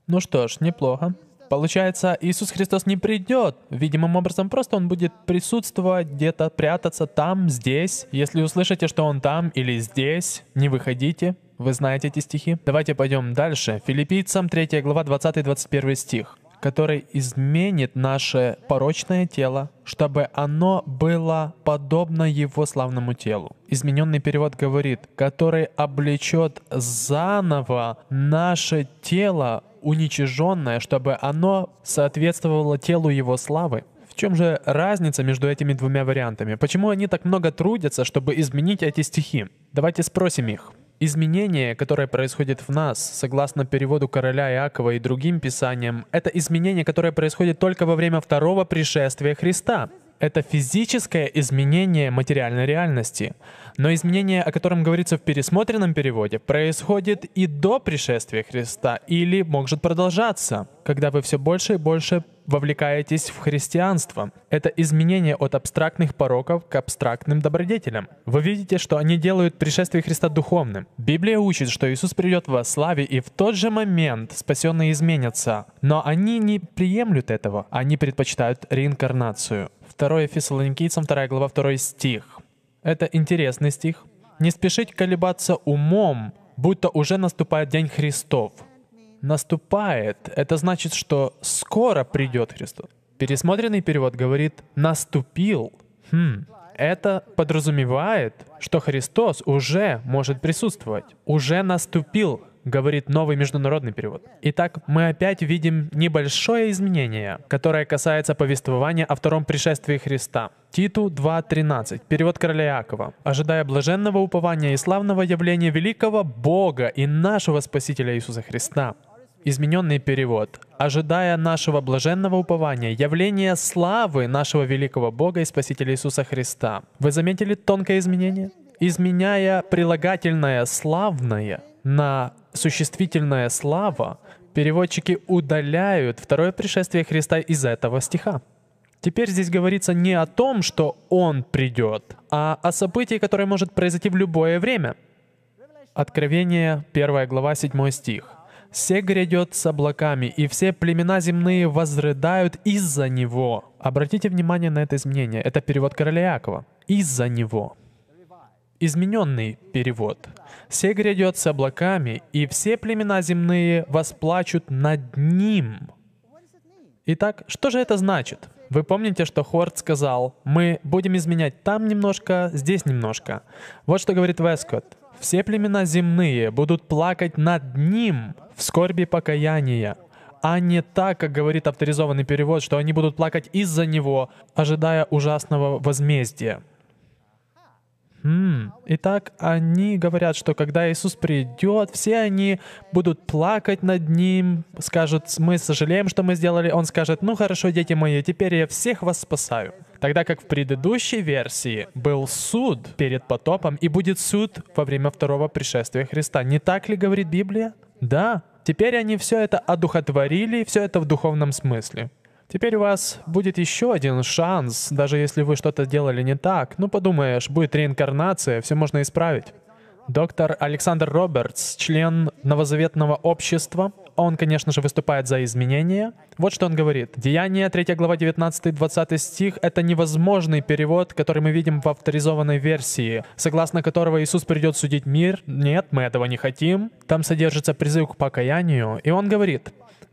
Ну что ж, неплохо. Получается, Иисус Христос не придет. Видимым образом, просто Он будет присутствовать где-то, прятаться там, здесь. Если услышите, что Он там или здесь, не выходите. Вы знаете эти стихи? Давайте пойдем дальше. Филиппийцам 3 глава 20-21 стих который изменит наше порочное тело, чтобы оно было подобно его славному телу. Измененный перевод говорит, который облечет заново наше тело уничиженное, чтобы оно соответствовало телу его славы. В чем же разница между этими двумя вариантами? Почему они так много трудятся, чтобы изменить эти стихи? Давайте спросим их. Изменение, которое происходит в нас, согласно переводу короля Иакова и другим писаниям, это изменение, которое происходит только во время второго пришествия Христа. Это физическое изменение материальной реальности. Но изменение, о котором говорится в пересмотренном переводе, происходит и до пришествия Христа, или может продолжаться, когда вы все больше и больше вовлекаетесь в христианство. Это изменение от абстрактных пороков к абстрактным добродетелям. Вы видите, что они делают пришествие Христа духовным. Библия учит, что Иисус придет во славе, и в тот же момент спасенные изменятся. Но они не приемлют этого, они предпочитают реинкарнацию. 2 Фессалоникийцам 2 глава 2 стих. Это интересный стих. «Не спешить колебаться умом, будто уже наступает день Христов». «Наступает» — это значит, что скоро придет Христос. Пересмотренный перевод говорит «наступил». Хм. Это подразумевает, что Христос уже может присутствовать, уже наступил говорит новый международный перевод. Итак, мы опять видим небольшое изменение, которое касается повествования о втором пришествии Христа. Титу 2.13, перевод короля Иакова. «Ожидая блаженного упования и славного явления великого Бога и нашего Спасителя Иисуса Христа». Измененный перевод. «Ожидая нашего блаженного упования, явления славы нашего великого Бога и Спасителя Иисуса Христа». Вы заметили тонкое изменение? изменяя прилагательное «славное» на существительное «слава» переводчики удаляют второе пришествие Христа из этого стиха. Теперь здесь говорится не о том, что Он придет, а о событии, которое может произойти в любое время. Откровение, 1 глава, 7 стих. Все грядет с облаками, и все племена земные возрыдают из-за Него». Обратите внимание на это изменение. Это перевод короля Якова. «Из-за Него». Измененный перевод — все грядет с облаками, и все племена земные восплачут над ним». Итак, что же это значит? Вы помните, что Хорд сказал, «Мы будем изменять там немножко, здесь немножко». Вот что говорит Вескот: «Все племена земные будут плакать над ним в скорби покаяния, а не так, как говорит авторизованный перевод, что они будут плакать из-за него, ожидая ужасного возмездия». Итак, они говорят, что когда Иисус придет, все они будут плакать над Ним, скажут, мы сожалеем, что мы сделали. Он скажет, ну хорошо, дети мои, теперь я всех вас спасаю. Тогда как в предыдущей версии был суд перед потопом и будет суд во время второго пришествия Христа. Не так ли говорит Библия? Да. Теперь они все это одухотворили, все это в духовном смысле. Теперь у вас будет еще один шанс, даже если вы что-то делали не так. Ну подумаешь, будет реинкарнация, все можно исправить. Доктор Александр Робертс, член новозаветного общества, он, конечно же, выступает за изменения. Вот что он говорит. Деяние, 3 глава, 19-20 стих — это невозможный перевод, который мы видим в авторизованной версии, согласно которого Иисус придет судить мир. Нет, мы этого не хотим. Там содержится призыв к покаянию. И он говорит,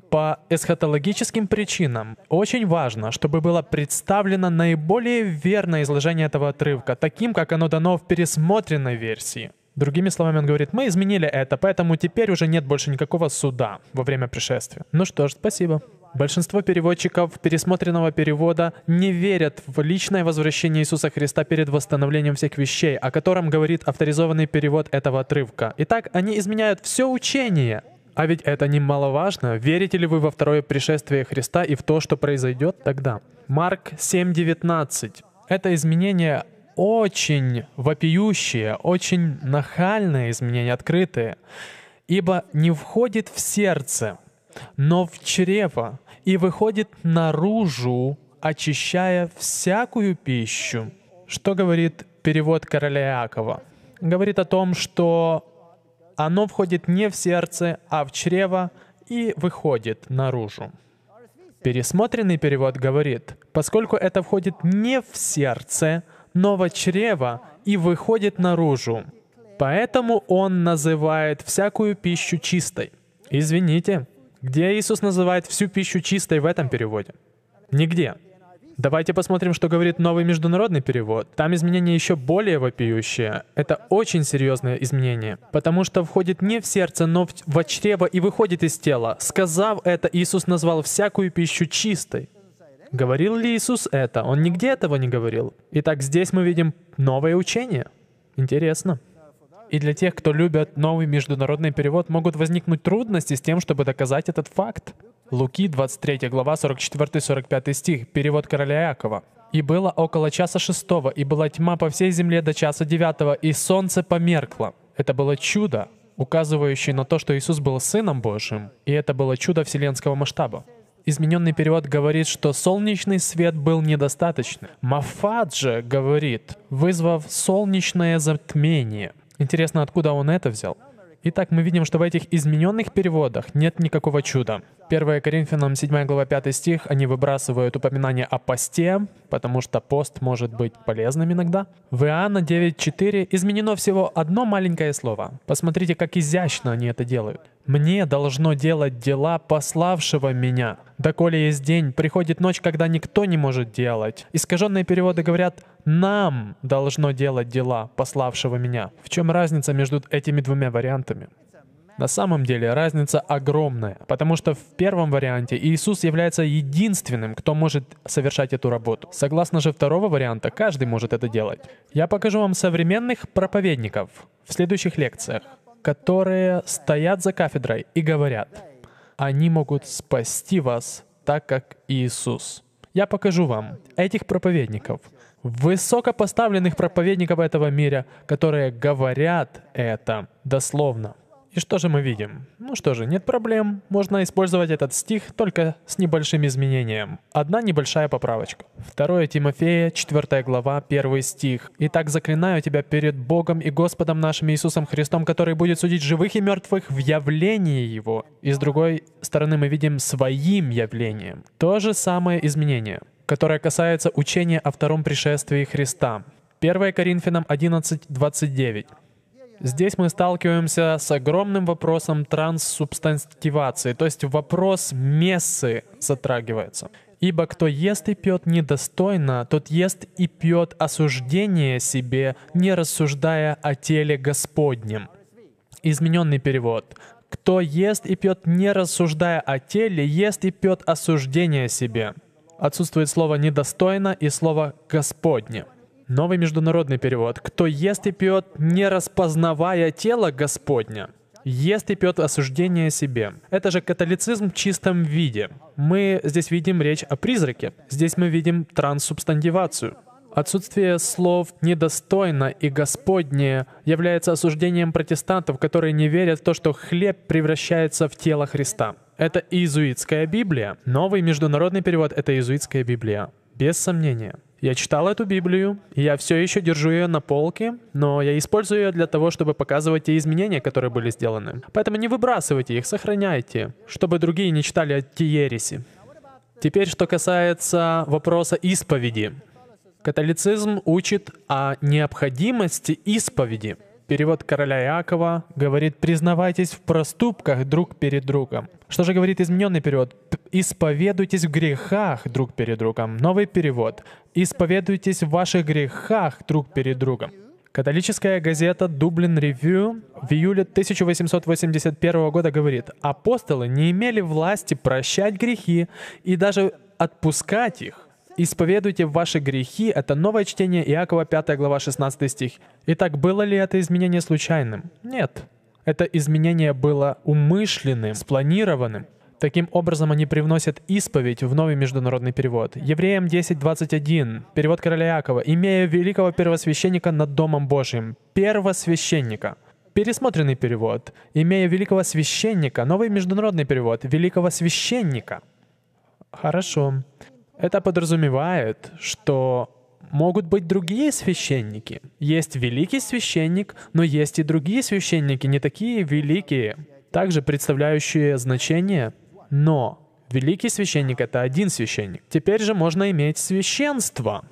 по эсхатологическим причинам очень важно, чтобы было представлено наиболее верное изложение этого отрывка, таким, как оно дано в пересмотренной версии. Другими словами, он говорит, мы изменили это, поэтому теперь уже нет больше никакого суда во время пришествия. Ну что ж, спасибо. Большинство переводчиков пересмотренного перевода не верят в личное возвращение Иисуса Христа перед восстановлением всех вещей, о котором говорит авторизованный перевод этого отрывка. Итак, они изменяют все учение, а ведь это немаловажно. Верите ли вы во второе пришествие Христа и в то, что произойдет тогда? Марк 7.19. Это изменение очень вопиющее, очень нахальное изменение, открытое, «Ибо не входит в сердце, но в чрево, и выходит наружу, очищая всякую пищу». Что говорит перевод короля Иакова? Говорит о том, что оно входит не в сердце, а в чрево и выходит наружу. Пересмотренный перевод говорит, поскольку это входит не в сердце, но в чрево и выходит наружу. Поэтому он называет всякую пищу чистой. Извините, где Иисус называет всю пищу чистой в этом переводе? Нигде. Давайте посмотрим, что говорит новый международный перевод. Там изменения еще более вопиющие. Это очень серьезное изменение, потому что входит не в сердце, но в, во чрево и выходит из тела. Сказав это, Иисус назвал всякую пищу чистой. Говорил ли Иисус это? Он нигде этого не говорил. Итак, здесь мы видим новое учение. Интересно. И для тех, кто любят новый международный перевод, могут возникнуть трудности с тем, чтобы доказать этот факт. Луки, 23 глава, 44-45 стих, перевод короля Якова. «И было около часа шестого, и была тьма по всей земле до часа девятого, и солнце померкло». Это было чудо, указывающее на то, что Иисус был Сыном Божьим, и это было чудо вселенского масштаба. Измененный перевод говорит, что солнечный свет был недостаточно. Мафаджи говорит, вызвав солнечное затмение. Интересно, откуда он это взял? Итак, мы видим, что в этих измененных переводах нет никакого чуда. 1 Коринфянам 7 глава 5 стих, они выбрасывают упоминание о посте, потому что пост может быть полезным иногда. В Иоанна 9.4 изменено всего одно маленькое слово. Посмотрите, как изящно они это делают. Мне должно делать дела пославшего меня. Доколе есть день, приходит ночь, когда никто не может делать. Искаженные переводы говорят «нам должно делать дела пославшего меня». В чем разница между этими двумя вариантами? На самом деле разница огромная, потому что в первом варианте Иисус является единственным, кто может совершать эту работу. Согласно же второго варианта, каждый может это делать. Я покажу вам современных проповедников в следующих лекциях которые стоят за кафедрой и говорят, они могут спасти вас, так как Иисус. Я покажу вам этих проповедников, высокопоставленных проповедников этого мира, которые говорят это дословно. И что же мы видим? Ну что же, нет проблем. Можно использовать этот стих только с небольшим изменением. Одна небольшая поправочка. 2 Тимофея, 4 глава, 1 стих. «Итак заклинаю тебя перед Богом и Господом нашим Иисусом Христом, который будет судить живых и мертвых в явлении Его». И с другой стороны мы видим «своим явлением». То же самое изменение, которое касается учения о втором пришествии Христа. 1 Коринфянам 11, 29. Здесь мы сталкиваемся с огромным вопросом транссубстантивации, то есть вопрос мессы затрагивается. Ибо кто ест и пьет недостойно, тот ест и пьет осуждение себе, не рассуждая о теле Господнем. Измененный перевод. Кто ест и пьет, не рассуждая о теле, ест и пьет осуждение себе. Отсутствует слово «недостойно» и слово «господне». Новый международный перевод. «Кто ест и пьет, не распознавая тело Господня, ест и пьет осуждение себе». Это же католицизм в чистом виде. Мы здесь видим речь о призраке. Здесь мы видим транссубстантивацию. Отсутствие слов «недостойно» и «господнее» является осуждением протестантов, которые не верят в то, что хлеб превращается в тело Христа. Это иезуитская Библия. Новый международный перевод — это иезуитская Библия. Без сомнения. Я читал эту Библию, я все еще держу ее на полке, но я использую ее для того, чтобы показывать те изменения, которые были сделаны. Поэтому не выбрасывайте их, сохраняйте, чтобы другие не читали эти ереси. Теперь, что касается вопроса исповеди. Католицизм учит о необходимости исповеди — перевод короля Иакова говорит «признавайтесь в проступках друг перед другом». Что же говорит измененный перевод? «Исповедуйтесь в грехах друг перед другом». Новый перевод «Исповедуйтесь в ваших грехах друг перед другом». Католическая газета «Дублин Ревью» в июле 1881 года говорит, «Апостолы не имели власти прощать грехи и даже отпускать их, «Исповедуйте ваши грехи» — это новое чтение Иакова 5 глава 16 стих. Итак, было ли это изменение случайным? Нет. Это изменение было умышленным, спланированным. Таким образом, они привносят исповедь в новый международный перевод. Евреям 10.21, перевод короля Якова, «Имея великого первосвященника над Домом Божьим». Первосвященника. Пересмотренный перевод. «Имея великого священника». Новый международный перевод. «Великого священника». Хорошо. Это подразумевает, что могут быть другие священники. Есть великий священник, но есть и другие священники, не такие великие, также представляющие значение, но великий священник — это один священник. Теперь же можно иметь священство,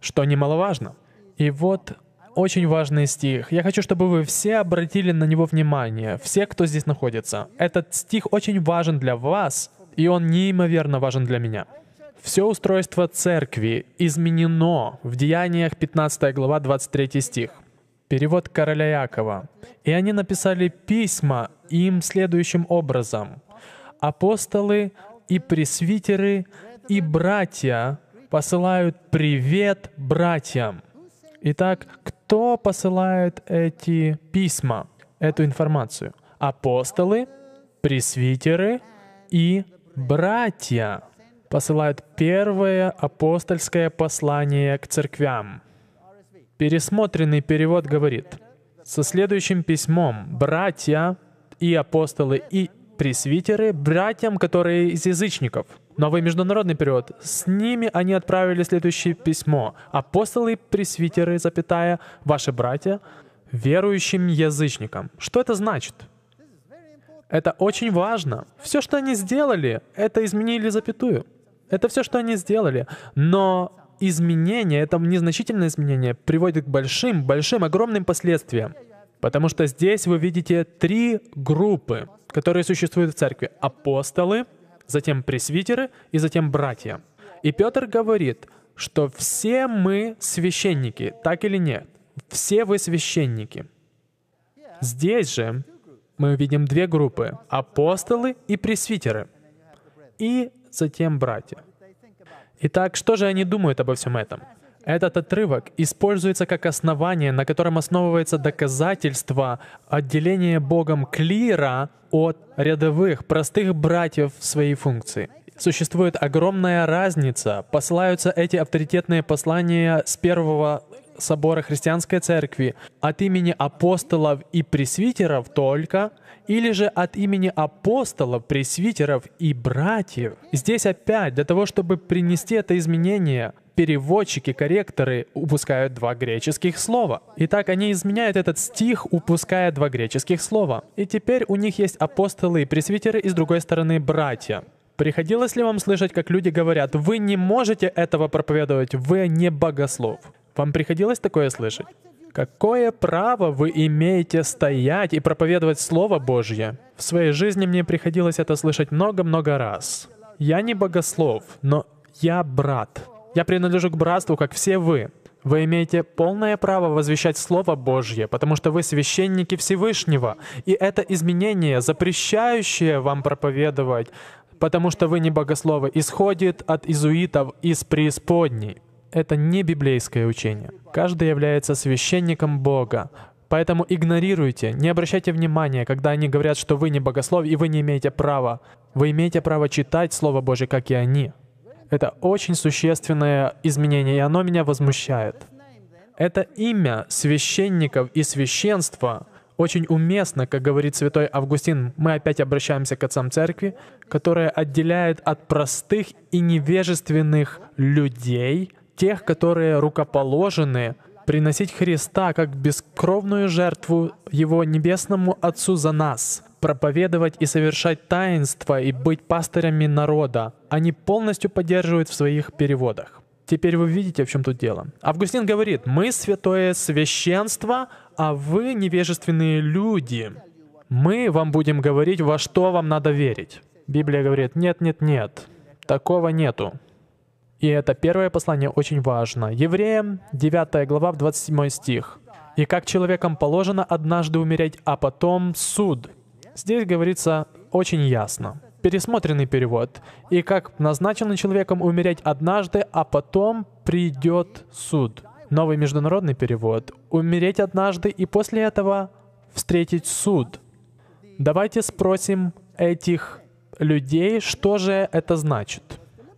что немаловажно. И вот очень важный стих. Я хочу, чтобы вы все обратили на него внимание, все, кто здесь находится. Этот стих очень важен для вас, и он неимоверно важен для меня. Все устройство церкви изменено в Деяниях 15 глава 23 стих. Перевод короля Якова. «И они написали письма им следующим образом. Апостолы и пресвитеры и братья посылают привет братьям». Итак, кто посылает эти письма, эту информацию? Апостолы, пресвитеры и братья посылают первое апостольское послание к церквям. Пересмотренный перевод говорит, со следующим письмом «Братья и апостолы и пресвитеры братьям, которые из язычников». Новый международный период. С ними они отправили следующее письмо. «Апостолы и пресвитеры, запятая, ваши братья, верующим язычникам». Что это значит? Это очень важно. Все, что они сделали, это изменили запятую. Это все, что они сделали. Но изменение, это незначительное изменение, приводит к большим, большим, огромным последствиям. Потому что здесь вы видите три группы, которые существуют в церкви. Апостолы, затем пресвитеры и затем братья. И Петр говорит, что все мы священники, так или нет? Все вы священники. Здесь же мы видим две группы — апостолы и пресвитеры. И затем братья. Итак, что же они думают обо всем этом? Этот отрывок используется как основание, на котором основывается доказательство отделения Богом клира от рядовых, простых братьев в своей функции. Существует огромная разница. Посылаются эти авторитетные послания с первого собора христианской церкви от имени апостолов и пресвитеров только — или же от имени апостолов, пресвитеров и братьев. Здесь опять для того, чтобы принести это изменение, переводчики-корректоры упускают два греческих слова. Итак, они изменяют этот стих, упуская два греческих слова. И теперь у них есть апостолы и пресвитеры, и с другой стороны братья. Приходилось ли вам слышать, как люди говорят, «Вы не можете этого проповедовать, вы не богослов»? Вам приходилось такое слышать? Какое право вы имеете стоять и проповедовать Слово Божье? В своей жизни мне приходилось это слышать много-много раз. Я не богослов, но я брат. Я принадлежу к братству, как все вы. Вы имеете полное право возвещать Слово Божье, потому что вы священники Всевышнего. И это изменение, запрещающее вам проповедовать, потому что вы не богословы, исходит от изуитов из преисподней это не библейское учение. Каждый является священником Бога. Поэтому игнорируйте, не обращайте внимания, когда они говорят, что вы не богослов и вы не имеете права. Вы имеете право читать Слово Божье, как и они. Это очень существенное изменение, и оно меня возмущает. Это имя священников и священства очень уместно, как говорит святой Августин, мы опять обращаемся к отцам церкви, которая отделяет от простых и невежественных людей тех, которые рукоположены приносить Христа как бескровную жертву Его Небесному Отцу за нас, проповедовать и совершать таинства и быть пастырями народа, они полностью поддерживают в своих переводах. Теперь вы видите, в чем тут дело. Августин говорит, мы святое священство, а вы невежественные люди. Мы вам будем говорить, во что вам надо верить. Библия говорит, нет, нет, нет, такого нету. И это первое послание очень важно. Евреям 9 глава, 27 стих. «И как человеком положено однажды умереть, а потом суд». Здесь говорится очень ясно. Пересмотренный перевод. «И как назначено человеком умереть однажды, а потом придет суд». Новый международный перевод. «Умереть однажды и после этого встретить суд». Давайте спросим этих людей, что же это значит.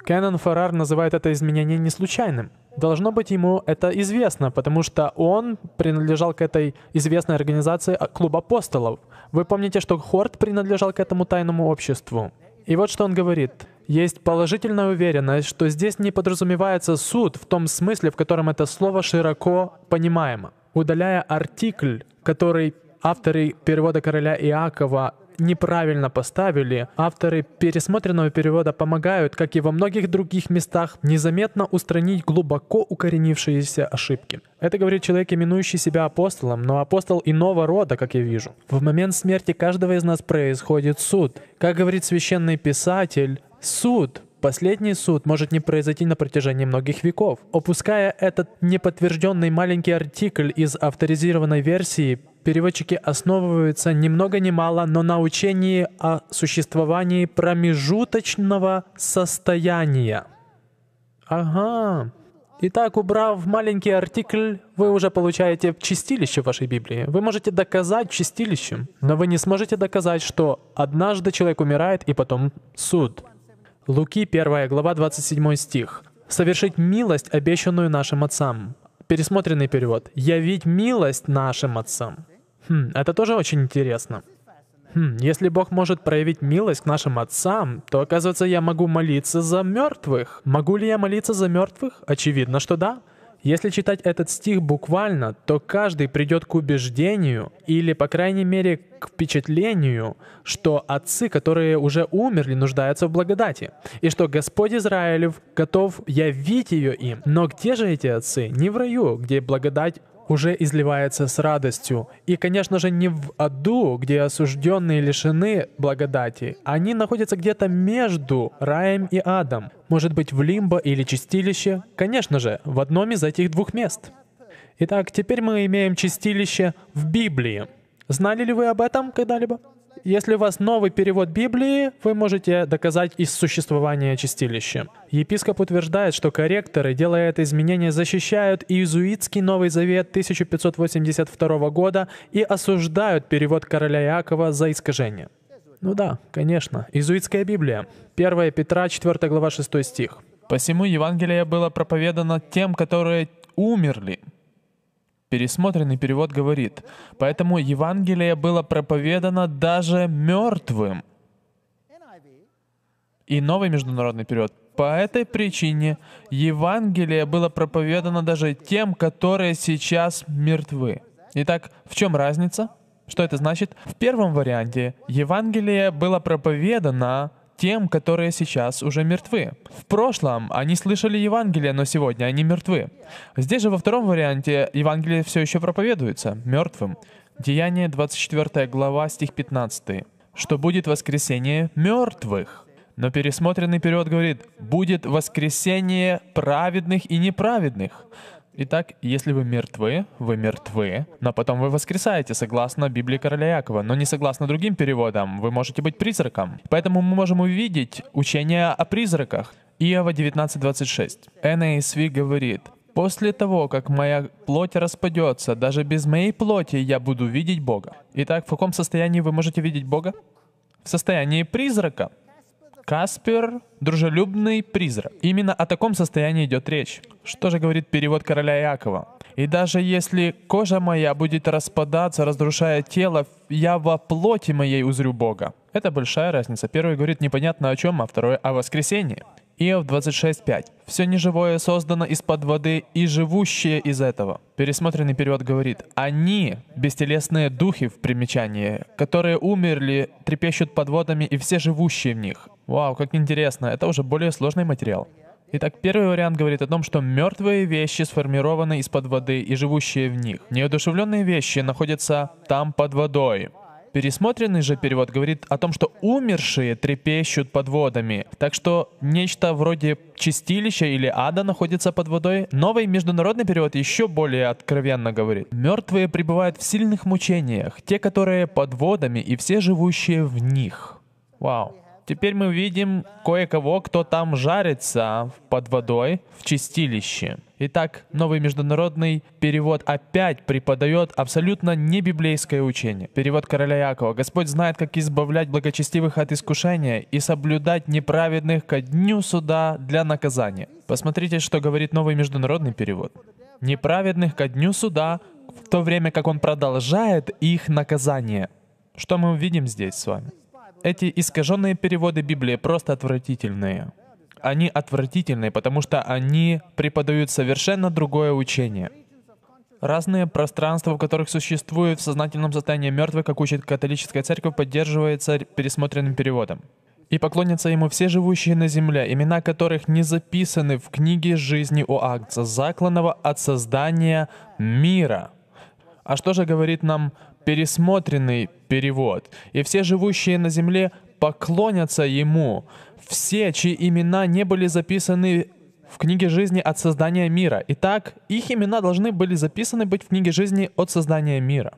Кеннон Феррар называет это изменение не случайным. Должно быть, ему это известно, потому что он принадлежал к этой известной организации а, Клуб Апостолов. Вы помните, что Хорт принадлежал к этому тайному обществу. И вот что он говорит. Есть положительная уверенность, что здесь не подразумевается суд в том смысле, в котором это слово широко понимаемо. Удаляя артикль, который авторы перевода короля Иакова неправильно поставили. Авторы пересмотренного перевода помогают, как и во многих других местах, незаметно устранить глубоко укоренившиеся ошибки. Это говорит человек, именующий себя апостолом, но апостол иного рода, как я вижу. В момент смерти каждого из нас происходит суд. Как говорит священный писатель, суд Последний суд может не произойти на протяжении многих веков. Опуская этот неподтвержденный маленький артикль из авторизированной версии, переводчики основываются ни много ни мало, но на учении о существовании промежуточного состояния. Ага. Итак, убрав маленький артикль, вы уже получаете чистилище в вашей Библии. Вы можете доказать чистилищем, но вы не сможете доказать, что однажды человек умирает и потом суд. Луки 1 глава 27 стих. «Совершить милость, обещанную нашим отцам». Пересмотренный перевод. «Явить милость нашим отцам». Хм, это тоже очень интересно. Хм, если Бог может проявить милость к нашим отцам, то, оказывается, я могу молиться за мертвых. Могу ли я молиться за мертвых? Очевидно, что да. Если читать этот стих буквально, то каждый придет к убеждению или, по крайней мере, к впечатлению, что отцы, которые уже умерли, нуждаются в благодати, и что Господь Израилев готов явить ее им. Но где же эти отцы? Не в раю, где благодать уже изливается с радостью. И, конечно же, не в аду, где осужденные лишены благодати. Они находятся где-то между раем и адом. Может быть, в лимбо или чистилище? Конечно же, в одном из этих двух мест. Итак, теперь мы имеем чистилище в Библии. Знали ли вы об этом когда-либо? Если у вас новый перевод Библии, вы можете доказать из существования чистилища. Епископ утверждает, что корректоры, делая это изменение, защищают иезуитский Новый Завет 1582 года и осуждают перевод короля Иакова за искажение. Ну да, конечно. Иезуитская Библия. 1 Петра, 4 глава, 6 стих. «Посему Евангелие было проповедано тем, которые умерли, пересмотренный перевод говорит, поэтому Евангелие было проповедано даже мертвым. И новый международный период. По этой причине Евангелие было проповедано даже тем, которые сейчас мертвы. Итак, в чем разница? Что это значит? В первом варианте Евангелие было проповедано тем, которые сейчас уже мертвы. В прошлом они слышали Евангелие, но сегодня они мертвы. Здесь же во втором варианте Евангелие все еще проповедуется мертвым. Деяние 24 глава, стих 15. Что будет воскресение мертвых. Но пересмотренный период говорит, будет воскресение праведных и неправедных. Итак, если вы мертвы, вы мертвы, но потом вы воскресаете, согласно Библии короля Якова, но не согласно другим переводам, вы можете быть призраком. Поэтому мы можем увидеть учение о призраках. Иова 19.26. NASV говорит, «После того, как моя плоть распадется, даже без моей плоти я буду видеть Бога». Итак, в каком состоянии вы можете видеть Бога? В состоянии призрака. Каспер — дружелюбный призрак. Именно о таком состоянии идет речь. Что же говорит перевод короля Якова? «И даже если кожа моя будет распадаться, разрушая тело, я во плоти моей узрю Бога». Это большая разница. Первый говорит непонятно о чем, а второй — о воскресении. Иов 26.5. «Все неживое создано из-под воды и живущее из этого». Пересмотренный перевод говорит, «Они, бестелесные духи в примечании, которые умерли, трепещут под водами и все живущие в них». Вау, как интересно, это уже более сложный материал. Итак, первый вариант говорит о том, что мертвые вещи сформированы из-под воды и живущие в них. Неодушевленные вещи находятся там под водой. Пересмотренный же перевод говорит о том, что умершие трепещут под водами. Так что нечто вроде чистилища или ада находится под водой. Новый международный перевод еще более откровенно говорит. Мертвые пребывают в сильных мучениях, те, которые под водами и все живущие в них. Вау. Теперь мы видим кое-кого, кто там жарится под водой в чистилище. Итак, новый международный перевод опять преподает абсолютно не библейское учение. Перевод короля Якова. Господь знает, как избавлять благочестивых от искушения и соблюдать неправедных ко дню суда для наказания. Посмотрите, что говорит новый международный перевод. Неправедных ко дню суда, в то время как он продолжает их наказание. Что мы увидим здесь с вами? эти искаженные переводы Библии просто отвратительные. Они отвратительные, потому что они преподают совершенно другое учение. Разные пространства, в которых существует в сознательном состоянии мертвых, как учит католическая церковь, поддерживается пересмотренным переводом. И поклонятся ему все живущие на земле, имена которых не записаны в книге жизни у Оагца, закланного от создания мира. А что же говорит нам пересмотренный перевод, и все живущие на земле поклонятся Ему, все, чьи имена не были записаны в книге жизни от создания мира. Итак, их имена должны были записаны быть в книге жизни от создания мира.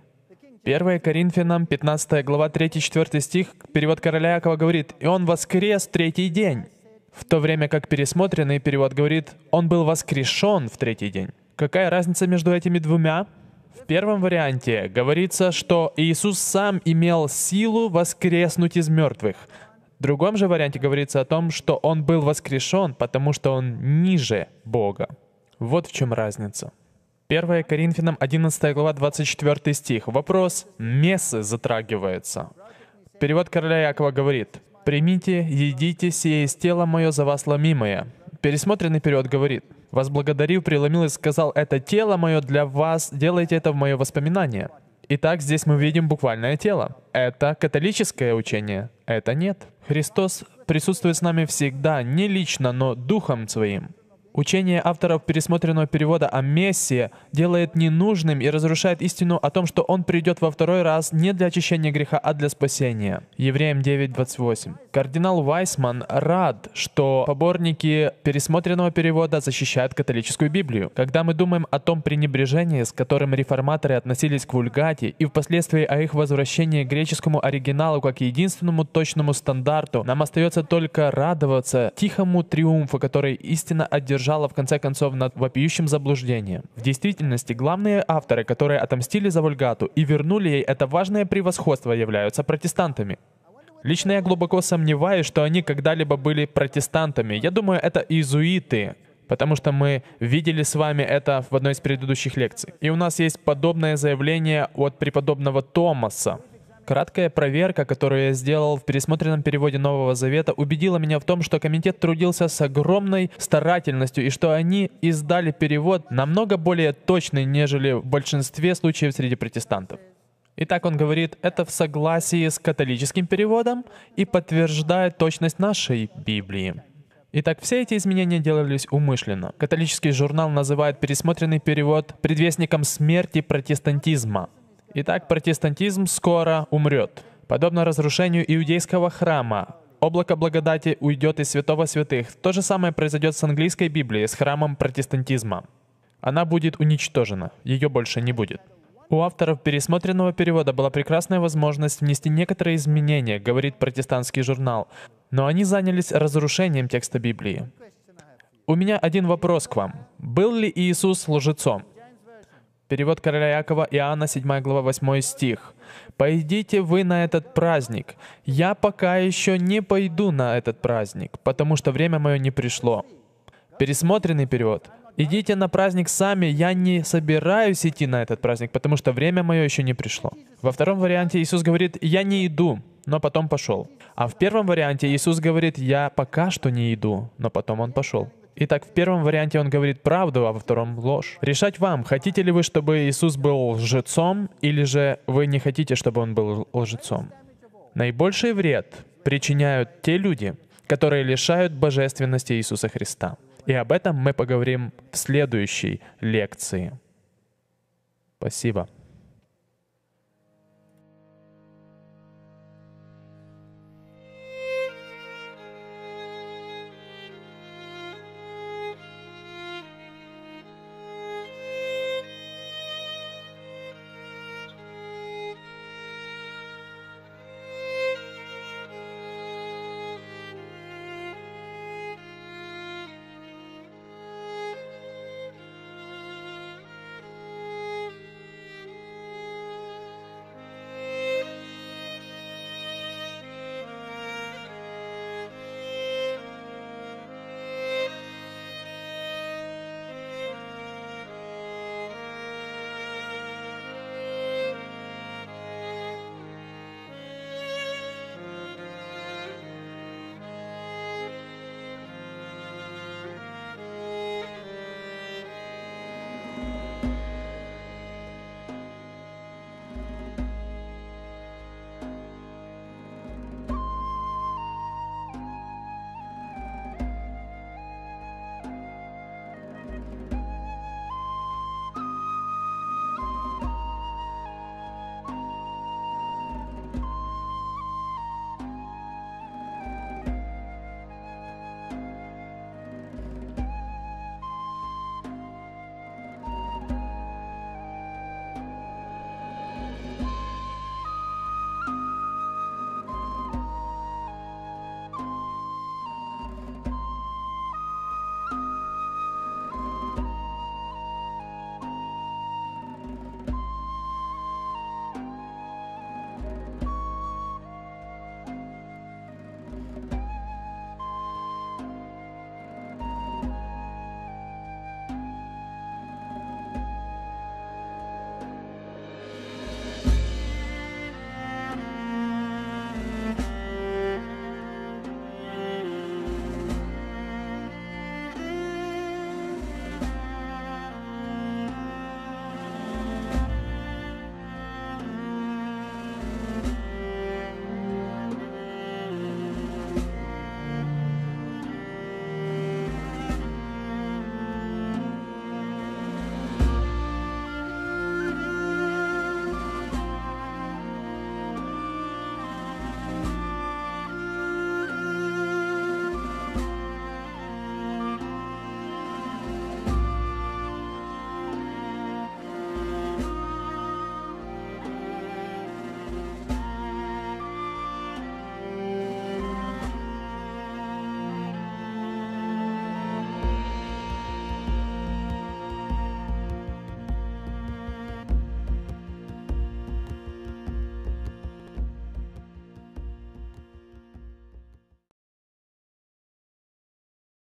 1 Коринфянам 15 глава 3-4 стих, перевод короля Якова говорит, «И он воскрес в третий день». В то время как пересмотренный перевод говорит, «Он был воскрешен в третий день». Какая разница между этими двумя? В первом варианте говорится, что Иисус сам имел силу воскреснуть из мертвых. В другом же варианте говорится о том, что он был воскрешен, потому что он ниже Бога. Вот в чем разница. 1 Коринфянам 11 глава 24 стих. Вопрос мессы затрагивается. Перевод короля Якова говорит, «Примите, едите сие из тела мое за вас ломимое». Пересмотренный перевод говорит, Возблагодарив, преломил и сказал, «Это тело мое для вас, делайте это в мое воспоминание». Итак, здесь мы видим буквальное тело. Это католическое учение. Это нет. Христос присутствует с нами всегда, не лично, но духом своим. Учение авторов пересмотренного перевода о Мессии делает ненужным и разрушает истину о том, что Он придет во второй раз не для очищения греха, а для спасения. Евреям 9.28. Кардинал Вайсман рад, что поборники пересмотренного перевода защищают католическую Библию. Когда мы думаем о том пренебрежении, с которым реформаторы относились к Вульгате, и впоследствии о их возвращении к греческому оригиналу как единственному точному стандарту, нам остается только радоваться тихому триумфу, который истинно одержал лежала в конце концов над вопиющим заблуждением. В действительности главные авторы, которые отомстили за Вульгату и вернули ей это важное превосходство, являются протестантами. Лично я глубоко сомневаюсь, что они когда-либо были протестантами. Я думаю, это иезуиты, потому что мы видели с вами это в одной из предыдущих лекций. И у нас есть подобное заявление от преподобного Томаса. Краткая проверка, которую я сделал в пересмотренном переводе Нового Завета, убедила меня в том, что комитет трудился с огромной старательностью и что они издали перевод намного более точный, нежели в большинстве случаев среди протестантов. Итак, он говорит, это в согласии с католическим переводом и подтверждает точность нашей Библии. Итак, все эти изменения делались умышленно. Католический журнал называет пересмотренный перевод предвестником смерти протестантизма. Итак, протестантизм скоро умрет. Подобно разрушению иудейского храма, облако благодати уйдет из святого святых. То же самое произойдет с английской Библией, с храмом протестантизма. Она будет уничтожена, ее больше не будет. У авторов пересмотренного перевода была прекрасная возможность внести некоторые изменения, говорит протестантский журнал, но они занялись разрушением текста Библии. У меня один вопрос к вам. Был ли Иисус лжецом? Перевод короля Якова Иоанна, 7 глава, 8 стих. «Пойдите вы на этот праздник. Я пока еще не пойду на этот праздник, потому что время мое не пришло». Пересмотренный перевод. «Идите на праздник сами, я не собираюсь идти на этот праздник, потому что время мое еще не пришло». Во втором варианте Иисус говорит «Я не иду, но потом пошел». А в первом варианте Иисус говорит «Я пока что не иду, но потом он пошел». Итак, в первом варианте он говорит правду, а во втором — ложь. Решать вам, хотите ли вы, чтобы Иисус был лжецом, или же вы не хотите, чтобы он был лжецом. Наибольший вред причиняют те люди, которые лишают божественности Иисуса Христа. И об этом мы поговорим в следующей лекции. Спасибо.